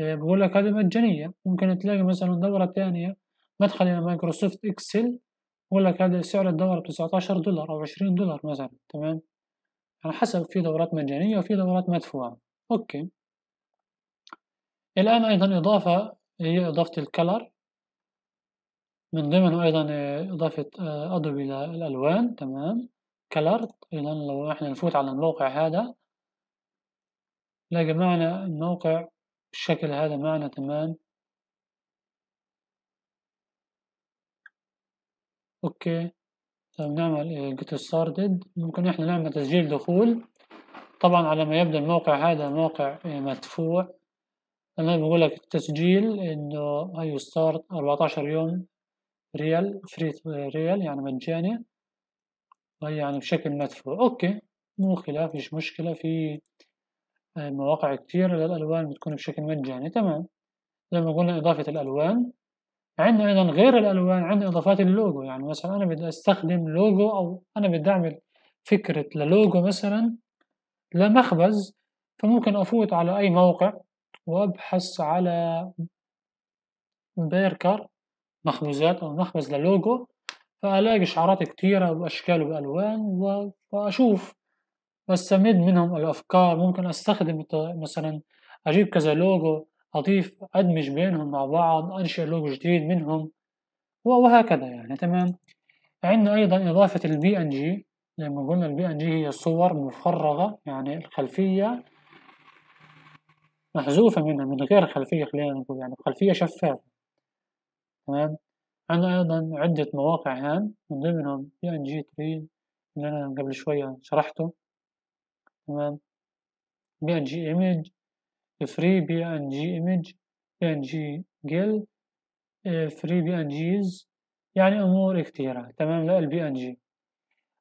آه، بقول لك هذه مجانية ممكن تلاقي مثلا دورة ثانية مدخل إلى مايكروسوفت إكسل بقول لك هذا سعر الدورة بتسعة عشر دولار أو عشرين دولار مثلا تمام على حسب في دورات مجانية وفي دورات مدفوعة أوكي الآن أيضا إضافة هي إضافة الكلر من ضمنه أيضا إضافة أدوبي آه، للألوان تمام كلر إذا لو إحنا نفوت على الموقع هذا نلاقي معنا الموقع بالشكل هذا معنا تمام اوكي بنعمل جيت ستارتد ممكن احنا نعمل تسجيل دخول طبعا على ما يبدو الموقع هذا موقع آه، مدفوع انا بقول لك التسجيل انه هيو ستارت 14 يوم ريال فري آه، ريال يعني مجاني وهي يعني بشكل مدفوع اوكي مو خلاف مش مشكلة في آه، مواقع كتير للألوان بتكون بشكل مجاني تمام زي ما قلنا إضافة الألوان عندنا ايضا غير الالوان عندنا اضافات اللوجو يعني مثلا انا بدي استخدم لوجو او انا بدي اعمل فكره للوجو مثلا لمخبز فممكن افوت على اي موقع وابحث على بيركر مخبوزات او مخبز للوجو فالاقي شعارات كتيرة باشكال وبالوان واشوف واستمد منهم الافكار ممكن استخدم مثلا اجيب كذا لوجو أضيف أدمج بينهم مع بعض أنشئ لوج جديد منهم وهكذا يعني تمام عندنا أيضا إضافة البي إن جي لما قلنا البي إن جي هي صور مفرغة يعني الخلفية محذوفة منها من غير خلفية خلينا نقول يعني خلفية شفافة تمام عندنا أيضا عدة مواقع هان من ضمنهم بي إن جي تري اللي أنا قبل شوية شرحته تمام بي إن جي إيميج free png image png بي eh, free bngs يعني امور كثيره تمام للبي ان جي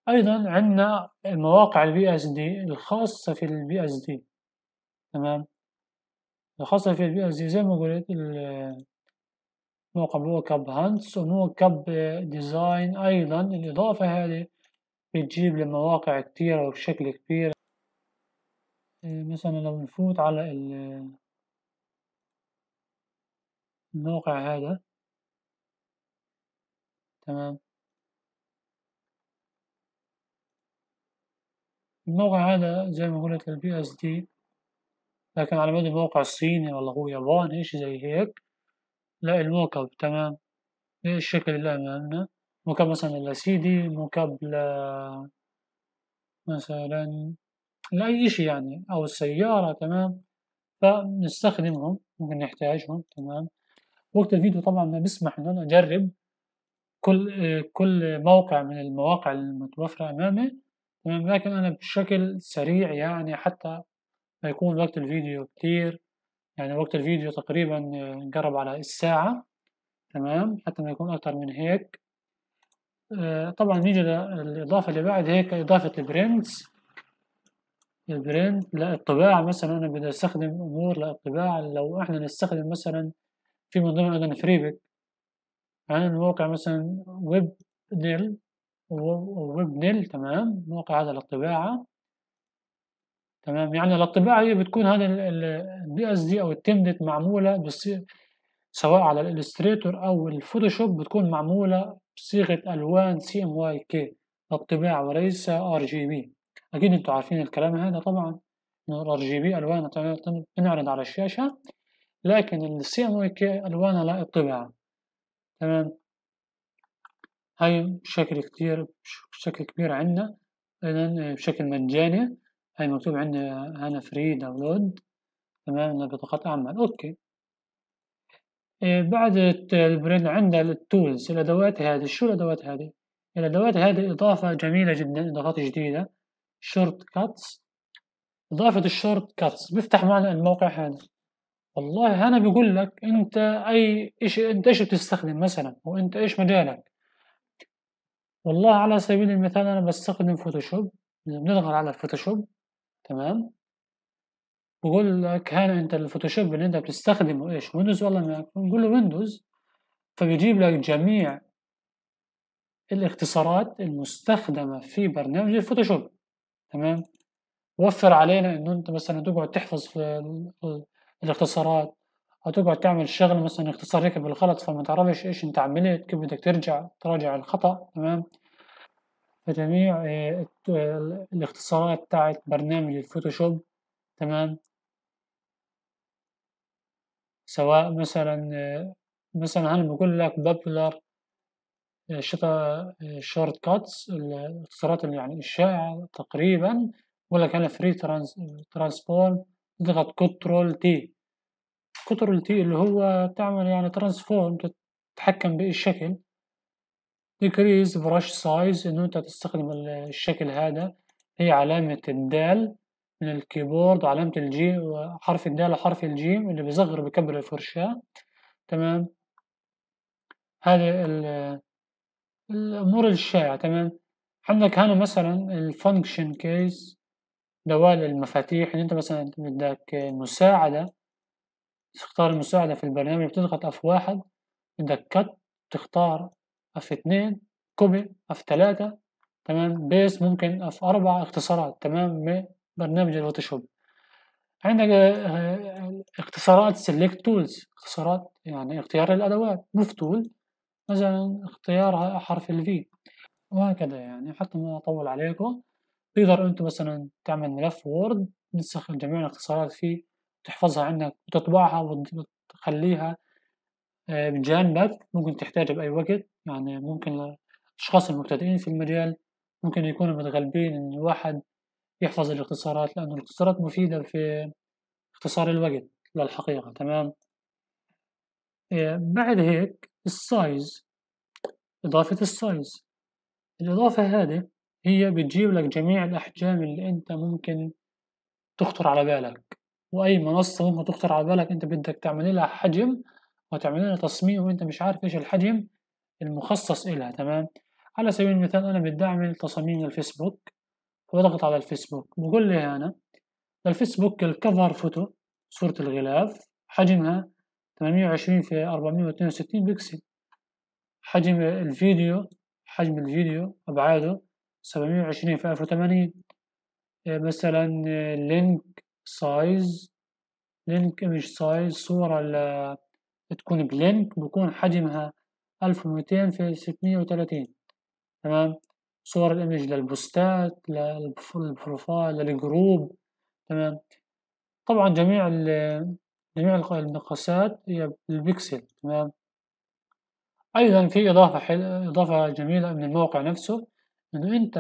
ايضا عندنا مواقع البي اس دي الخاصه في البي اس دي تمام الخاصه في البي اس دي زي ما قلت موقع موكب هانتس وموكب ديزاين ايضا الاضافه هذه بتجيب لمواقع كتيرة وبشكل كبير آه، مثلا لو نفوت على الموقع هذا تمام الموقع هذا زي ما قلت للبي اس دي لكن على مدى موقع صيني ولا هو ياباني اشي زي هيك لا الموكب تمام الشكل اللي امامنا موكب مثلا لسي دي ل مثلا لأي شيء يعني أو السيارة تمام فنستخدمهم ممكن نحتاجهم تمام وقت الفيديو طبعا ما بسمح إن أنا أجرب كل كل موقع من المواقع المتوفرة أمامي تمام لكن أنا بشكل سريع يعني حتى ما يكون وقت الفيديو كتير يعني وقت الفيديو تقريبا قرب على الساعة تمام حتى ما يكون أكتر من هيك آه، طبعا نيجي للإضافة اللي بعد هيك إضافة البرنتس البريل للطباعة مثلا أنا بدي أستخدم أمور للطباعة لو إحنا نستخدم مثلا في من ضمن أيضا فريبك عن موقع مثلا ويب نيل ويب نيل تمام موقع هذا للطباعة تمام يعني للطباعة هي بتكون هذا البي اس دي أو التمدت معمولة بصير سواء على الإلستريتور أو الفوتوشوب بتكون معمولة بصيغة ألوان سي ام واي كي للطباعة وليس ار جي بي أكيد أنتم عارفين الكلام هذا طبعا إنه الار جي بي ألوانها تنعرض على الشاشة لكن الـ CMYK ألوانها لا الطباعة تمام هاي بشكل كتير بشكل كبير عندنا بشكل مجاني هاي مكتوب عندنا هنا فري داونلود تمام بطاقة أعمال أوكي إيه، بعد البرين عندنا التولز الأدوات هذه شو الأدوات هذه؟ الأدوات هذه إضافة جميلة جدا إضافات جديدة شورت كاتس اضافه الشورت كاتس بيفتح معنا الموقع هذا والله هنا بيقول لك انت اي ايش انت ايش بتستخدم مثلا وانت ايش مجالك والله على سبيل المثال انا بستخدم فوتوشوب بنضغط على الفوتوشوب تمام بقول لك هنا انت الفوتوشوب اللي انت بتستخدمه ايش ويندوز والله ماك بنقول له ويندوز فبيجيب لك جميع الاختصارات المستخدمة في برنامج الفوتوشوب تمام وفر علينا انه انت مثلا تقعد تحفظ في الاختصارات او تقعد تعمل شغل مثلا اختصار هيك بالغلط فما تعرفش ايش انت عملت كيف بدك ترجع تراجع الخطا تمام فجميع آه، آه، الاختصارات تاعت برنامج الفوتوشوب تمام سواء مثلا آه، مثلا انا بقول لك بابلر شتا شورت آه، كاتس الاختصارات اللي يعني الشائعة تقريبا بقول لك أنا فري ترانس ترانسفورم تضغط كنترول تي كنترول تي اللي هو تعمل يعني ترانسفورم تتحكم بالشكل ديكريز برش سايز إنه أنت تستخدم الشكل هذا هي علامة الدال من الكيبورد وعلامة الجي وحرف الدال وحرف الجيم اللي بيصغر بكبر الفرشاة تمام هذا الأمور الشائعة تمام عندك هنا مثلا الفانكشن كيس دوال المفاتيح إن أنت مثلا بدك مساعدة تختار المساعدة في البرنامج بتضغط اف واحد بدك كت تختار اف اتنين كوبي اف تلاتة تمام بيس ممكن اف اربعة اختصارات تمام برنامج الفوتوشوب عندك آه، آه، اختصارات سيلكت تولز اختصارات يعني اختيار الادوات موف تول مثلا اختيار حرف الفي وهكذا يعني حتى ما أطول عليكم تقدر انت مثلا تعمل ملف وورد تنسخ جميع الاختصارات فيه تحفظها عندك وتطبعها وتخليها آه، بجانبك ممكن تحتاجها بأي وقت يعني ممكن الأشخاص المبتدئين في المجال ممكن يكونوا متغلبين إن الواحد يحفظ الاختصارات لأن الاختصارات مفيدة في اختصار الوقت للحقيقة تمام آه، بعد هيك السايز إضافة السايز الإضافة هذه هي بتجيب لك جميع الأحجام اللي أنت ممكن تخطر على بالك وأي منصة ممكن تخطر على بالك أنت بدك تعمل لها حجم وتعمل لها تصميم وأنت مش عارف إيش الحجم المخصص إلها تمام على سبيل المثال أنا بدي أعمل تصاميم للفيسبوك فبضغط على الفيسبوك بقول لي أنا للفيسبوك الكفر فوتو صورة الغلاف حجمها 820 في 462 بكسل حجم الفيديو حجم الفيديو أبعاده 720 في 1080 آه، مثلا لينك سايز لينك ايمج سايز صورة اللي تكون بلينك بكون حجمها 1200 في 630 تمام صور الايمج للبوستات للبروفايل للجروب تمام طبعا جميع جميع المقاسات هي بالبكسل تمام أيضا في إضافة حل... إضافة جميلة من الموقع نفسه إنه أنت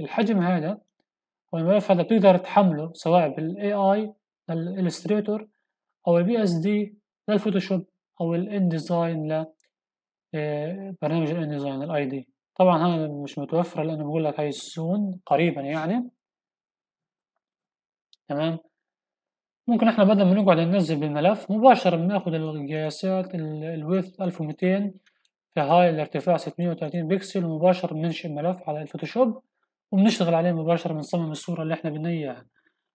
الحجم هذا والملف هذا بتقدر تحمله سواء بالاي اي للالستريتور او البي اس دي للفوتوشوب او الان ديزاين لبرنامج الـ InDesign آه، الاي دي طبعا هذا مش متوفر لانه بقول لك هاي السون قريبا يعني تمام ممكن احنا بدل ما نقعد ننزل بالملف مباشرة بناخد القياسات الويث 1200 في هاي الارتفاع 630 بكسل ومباشرة بننشئ ملف على الفوتوشوب وبنشتغل عليه مباشرة بنصمم الصورة اللي احنا بدنا اياها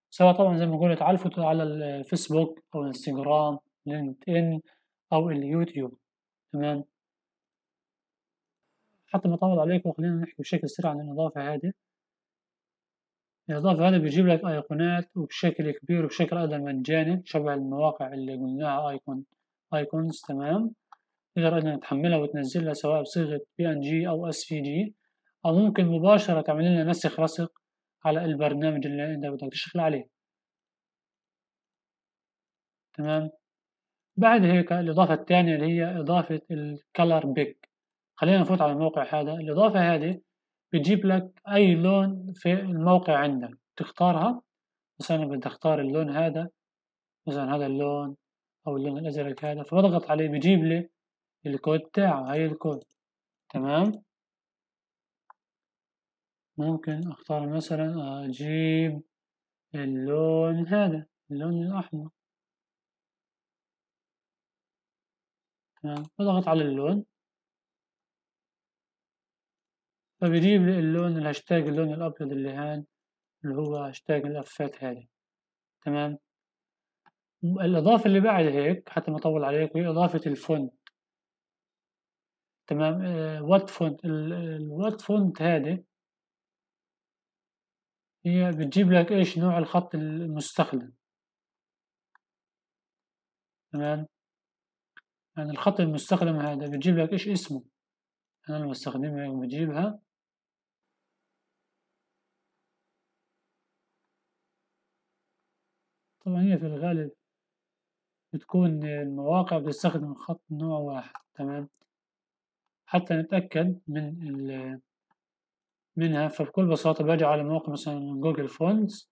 سواء طبعا زي ما قلت على الفوتو على الفيسبوك او الانستجرام لينكد ان او اليوتيوب تمام حتى ما اطول عليكم خلينا نحكي بشكل سريع عن النظافة هذه الإضافة هذا بيجيب لك أيقونات وبشكل كبير وبشكل أيضا مجاني شبه المواقع اللي قلناها أيكون أيكونز تمام تقدر أيضا تحملها وتنزلها سواء بصيغة بي إن جي أو إس في جي أو ممكن مباشرة تعمل لنا نسخ لصق على البرنامج اللي أنت بدك تشتغل عليه تمام بعد هيك الإضافة الثانية اللي هي إضافة الكلر بيك خلينا نفوت على الموقع هذا الإضافة هذه بيجيب لك أي لون في الموقع عندك تختارها مثلا بدي أختار اللون هذا مثلا هذا اللون أو اللون الأزرق هذا فبضغط عليه بيجيب لي الكود تاعه هاي الكود تمام ممكن أختار مثلا أجيب اللون هذا اللون الأحمر تمام بضغط على اللون فبجيب اللون الهاشتاج اللون الأبيض اللي هان اللي هو هاشتاج الأفات هادي تمام الإضافة اللي بعد هيك حتى ما أطول عليك هي إضافة الفونت تمام وات فونت الوات فونت هادي هي بتجيب لك إيش نوع الخط المستخدم تمام يعني الخط المستخدم هذا بتجيب لك إيش اسمه أنا المستخدمة بجيبها طبعا هي في الغالب بتكون المواقع بتستخدم خط نوع واحد تمام حتى نتأكد من منها فبكل بساطة باجي على موقع مثلا جوجل فونز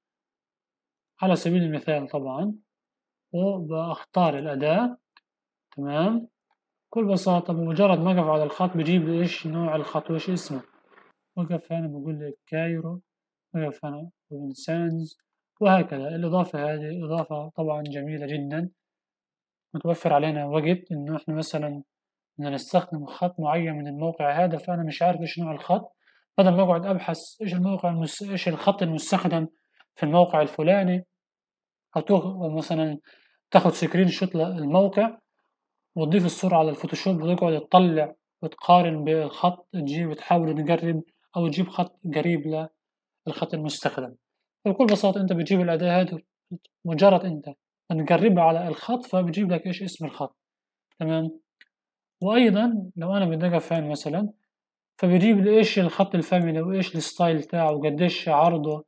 على سبيل المثال طبعا وبختار الأداة تمام بكل بساطة بمجرد ما أقف على الخط بجيب لي إيش نوع الخط وإيش اسمه وقف هنا بقول لك كايرو وقف هنا روبن سانز وهكذا الإضافة هذه إضافة طبعا جميلة جدا بتوفر علينا وقت إنه إحنا مثلا بدنا نستخدم خط معين من الموقع هذا فأنا مش عارف إيش نوع الخط بدل ما أقعد أبحث إيش الموقع المس... إيش الخط المستخدم في الموقع الفلاني أو مثلا تاخد سكرين شوت للموقع وتضيف الصورة على الفوتوشوب وتقعد تطلع وتقارن بالخط تجيب وتحاول تقرب أو تجيب خط قريب للخط المستخدم بكل بساطة أنت بتجيب الأداة هذه مجرد أنت هنقربها على الخط فبتجيب لك إيش اسم الخط تمام وأيضا لو أنا بدي فان مثلا فبجيب لي إيش الخط الفاميلي وإيش الستايل تاعه وقديش عرضه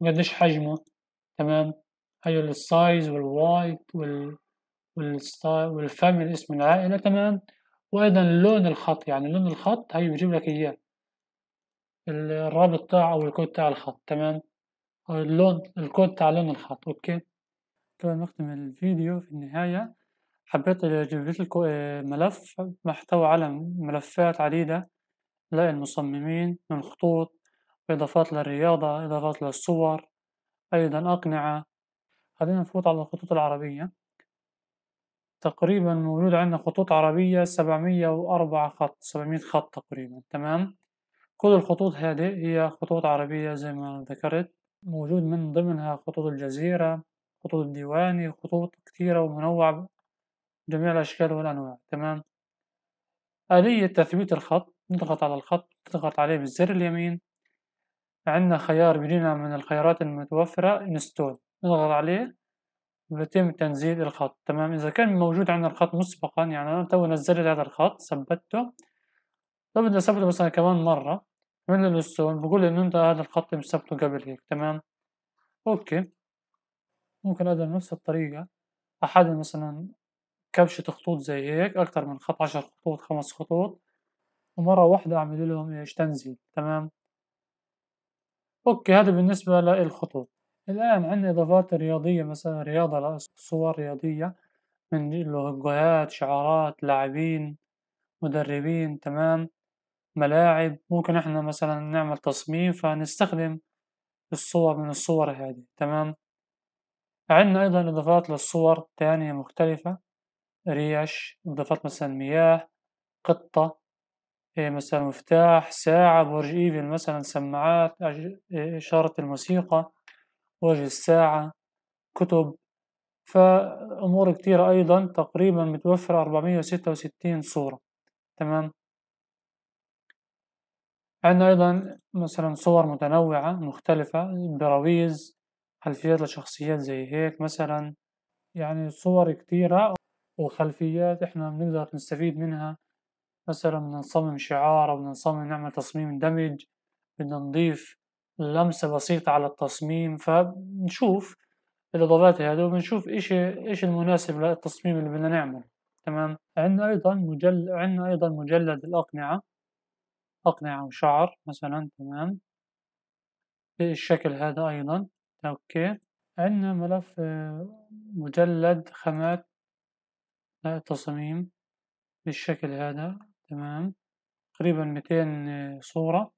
وقديش حجمه تمام هي السايز والوايت وال والستايل والفاميلي اسم العائلة تمام وأيضا لون الخط يعني لون الخط هي بجيب لك إياه الرابط تاعه أو الكود تاع الخط تمام آه، اللون الكود تاع لون الخط اوكي قبل ما نختم الفيديو في النهاية حبيت جبت لكم آه، ملف محتوى على ملفات عديدة للمصممين من خطوط إضافات للرياضة إضافات للصور أيضا أقنعة خلينا نفوت على الخطوط العربية تقريبا موجود عندنا خطوط عربية سبعمية وأربعة خط سبعمية خط تقريبا تمام كل الخطوط هذه هي خطوط عربية زي ما ذكرت موجود من ضمنها خطوط الجزيرة خطوط الديواني خطوط كثيرة ومنوعة بجميع الأشكال والأنواع تمام آلية تثبيت الخط نضغط على الخط نضغط عليه بالزر اليمين عندنا خيار بيجينا من الخيارات المتوفرة انستول نضغط عليه ويتم تنزيل الخط تمام إذا كان موجود عندنا الخط مسبقا يعني أنا تو نزلت هذا الخط ثبته لو بدي أثبته مثلا كمان مرة من الستون بقول ان انت هذا الخط مثبته قبل هيك تمام اوكي ممكن اقدر نفس الطريقة احدد مثلا كبشة خطوط زي هيك اكتر من خط عشر خطوط خمس خطوط ومرة واحدة اعمل لهم ايش تنزيل تمام اوكي هذا بالنسبة للخطوط الان عندنا اضافات رياضية مثلا رياضة صور رياضية من لوجوهات شعارات لاعبين مدربين تمام ملاعب ممكن احنا مثلا نعمل تصميم فنستخدم الصور من الصور هذه تمام عندنا ايضا اضافات للصور تانية مختلفة ريش اضافات مثلا مياه قطة إيه مثلا مفتاح ساعة برج ايفل مثلا سماعات إيه، اشارة الموسيقى وجه الساعة كتب فأمور كتيرة أيضا تقريبا متوفرة أربعمية وستة وستين صورة تمام عندنا أيضا مثلا صور متنوعة مختلفة براويز خلفيات لشخصيات زي هيك مثلا يعني صور كتيرة وخلفيات احنا بنقدر نستفيد منها مثلا بدنا نصمم شعار أو بدنا نصمم نعمل تصميم دمج بدنا نضيف لمسة بسيطة على التصميم فبنشوف الإضافات هذه وبنشوف إيش إيش المناسب للتصميم اللي بدنا نعمله تمام عندنا أيضا مجل عندنا أيضا مجلد الأقنعة أقنعة أو شعر مثلا تمام بالشكل هذا أيضا أوكي عندنا ملف آه، مجلد خامات آه، تصميم بالشكل هذا تمام تقريبا 200 آه، صورة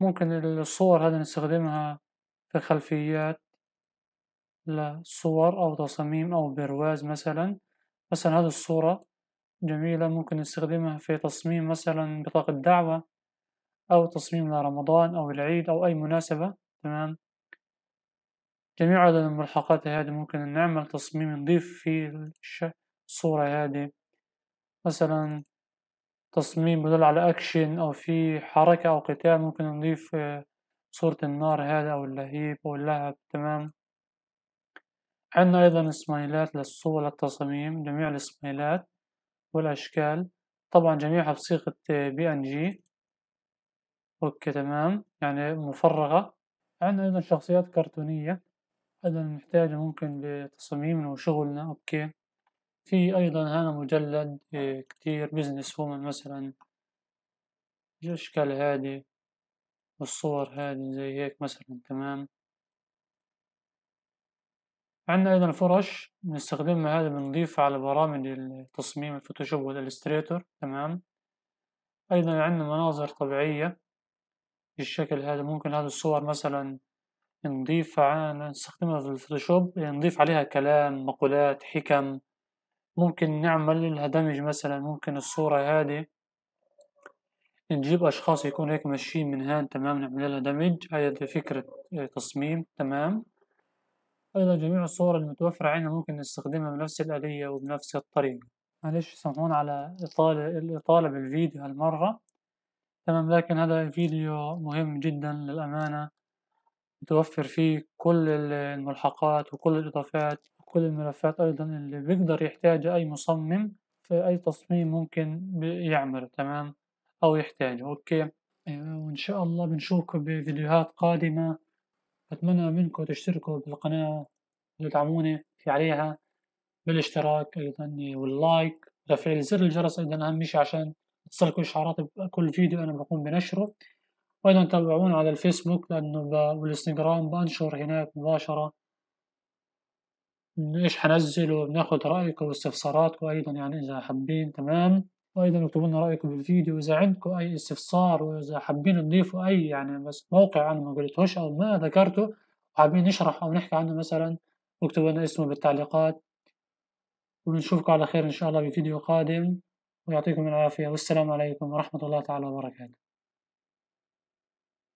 ممكن الصور هذا نستخدمها في خلفيات لصور أو تصاميم أو برواز مثلا مثلا هذه الصورة جميلة ممكن نستخدمها في تصميم مثلا بطاقة دعوة أو تصميم لرمضان أو العيد أو أي مناسبة تمام جميع هذه الملحقات هذه ممكن نعمل تصميم نضيف فيه الصورة هذه مثلا تصميم بدل على أكشن أو في حركة أو قتال ممكن نضيف آه، صورة النار هذا أو اللهيب أو اللهب تمام عندنا أيضا سمايلات للصور للتصاميم جميع السمايلات والأشكال طبعا جميعها بصيغة بي ان جي اوكي تمام يعني مفرغة عندنا أيضا شخصيات كرتونية أيضا نحتاجها ممكن لتصميمنا وشغلنا اوكي في أيضا هنا مجلد آه، كتير بزنس وومن مثلا الأشكال هذه والصور هذه زي هيك مثلا تمام عندنا أيضا الفرش بنستخدمها هذا بنضيفها على برامج التصميم الفوتوشوب والإلستريتور تمام أيضا عندنا مناظر طبيعية بالشكل هذا ممكن هذه الصور مثلا نضيفها نستخدمها في الفوتوشوب يعني نضيف عليها كلام مقولات حكم ممكن نعمل لها دمج مثلا ممكن الصورة هذه نجيب أشخاص يكون هيك ماشيين من هان تمام نعمل لها دمج هذه فكرة تصميم تمام أيضا جميع الصور المتوفرة عندنا ممكن نستخدمها بنفس الآلية وبنفس الطريقة معلش سامحونا على إطالة الإطالة بالفيديو هالمرة تمام لكن هذا الفيديو مهم جدا للأمانة متوفر فيه كل الملحقات وكل الإضافات وكل الملفات أيضا اللي بيقدر يحتاجها أي مصمم في أي تصميم ممكن يعمله تمام أو يحتاجه أوكي إيه، وإن شاء الله بنشوفكم بفيديوهات قادمة أتمنى منكم تشتركوا بالقناة وتدعموني في عليها بالاشتراك أيضا واللايك وتفعيل زر الجرس أيضا أهم شيء عشان تصلكوا إشعارات بكل فيديو أنا بقوم بنشره وأيضا تابعونا على الفيسبوك لأنه ب... والإنستغرام بنشر هناك مباشرة إيش حنزل وبناخد رأيكم واستفساراتكم أيضا يعني إذا حابين تمام وايضا اكتبوا لنا رايكم بالفيديو واذا عندكم اي استفسار واذا حابين نضيفوا اي يعني بس موقع انا ما قلتهوش او ما ذكرته وحابين نشرح او نحكي عنه مثلا اكتبوا لنا اسمه بالتعليقات ونشوفكم على خير ان شاء الله بفيديو قادم ويعطيكم العافيه والسلام عليكم ورحمه الله تعالى وبركاته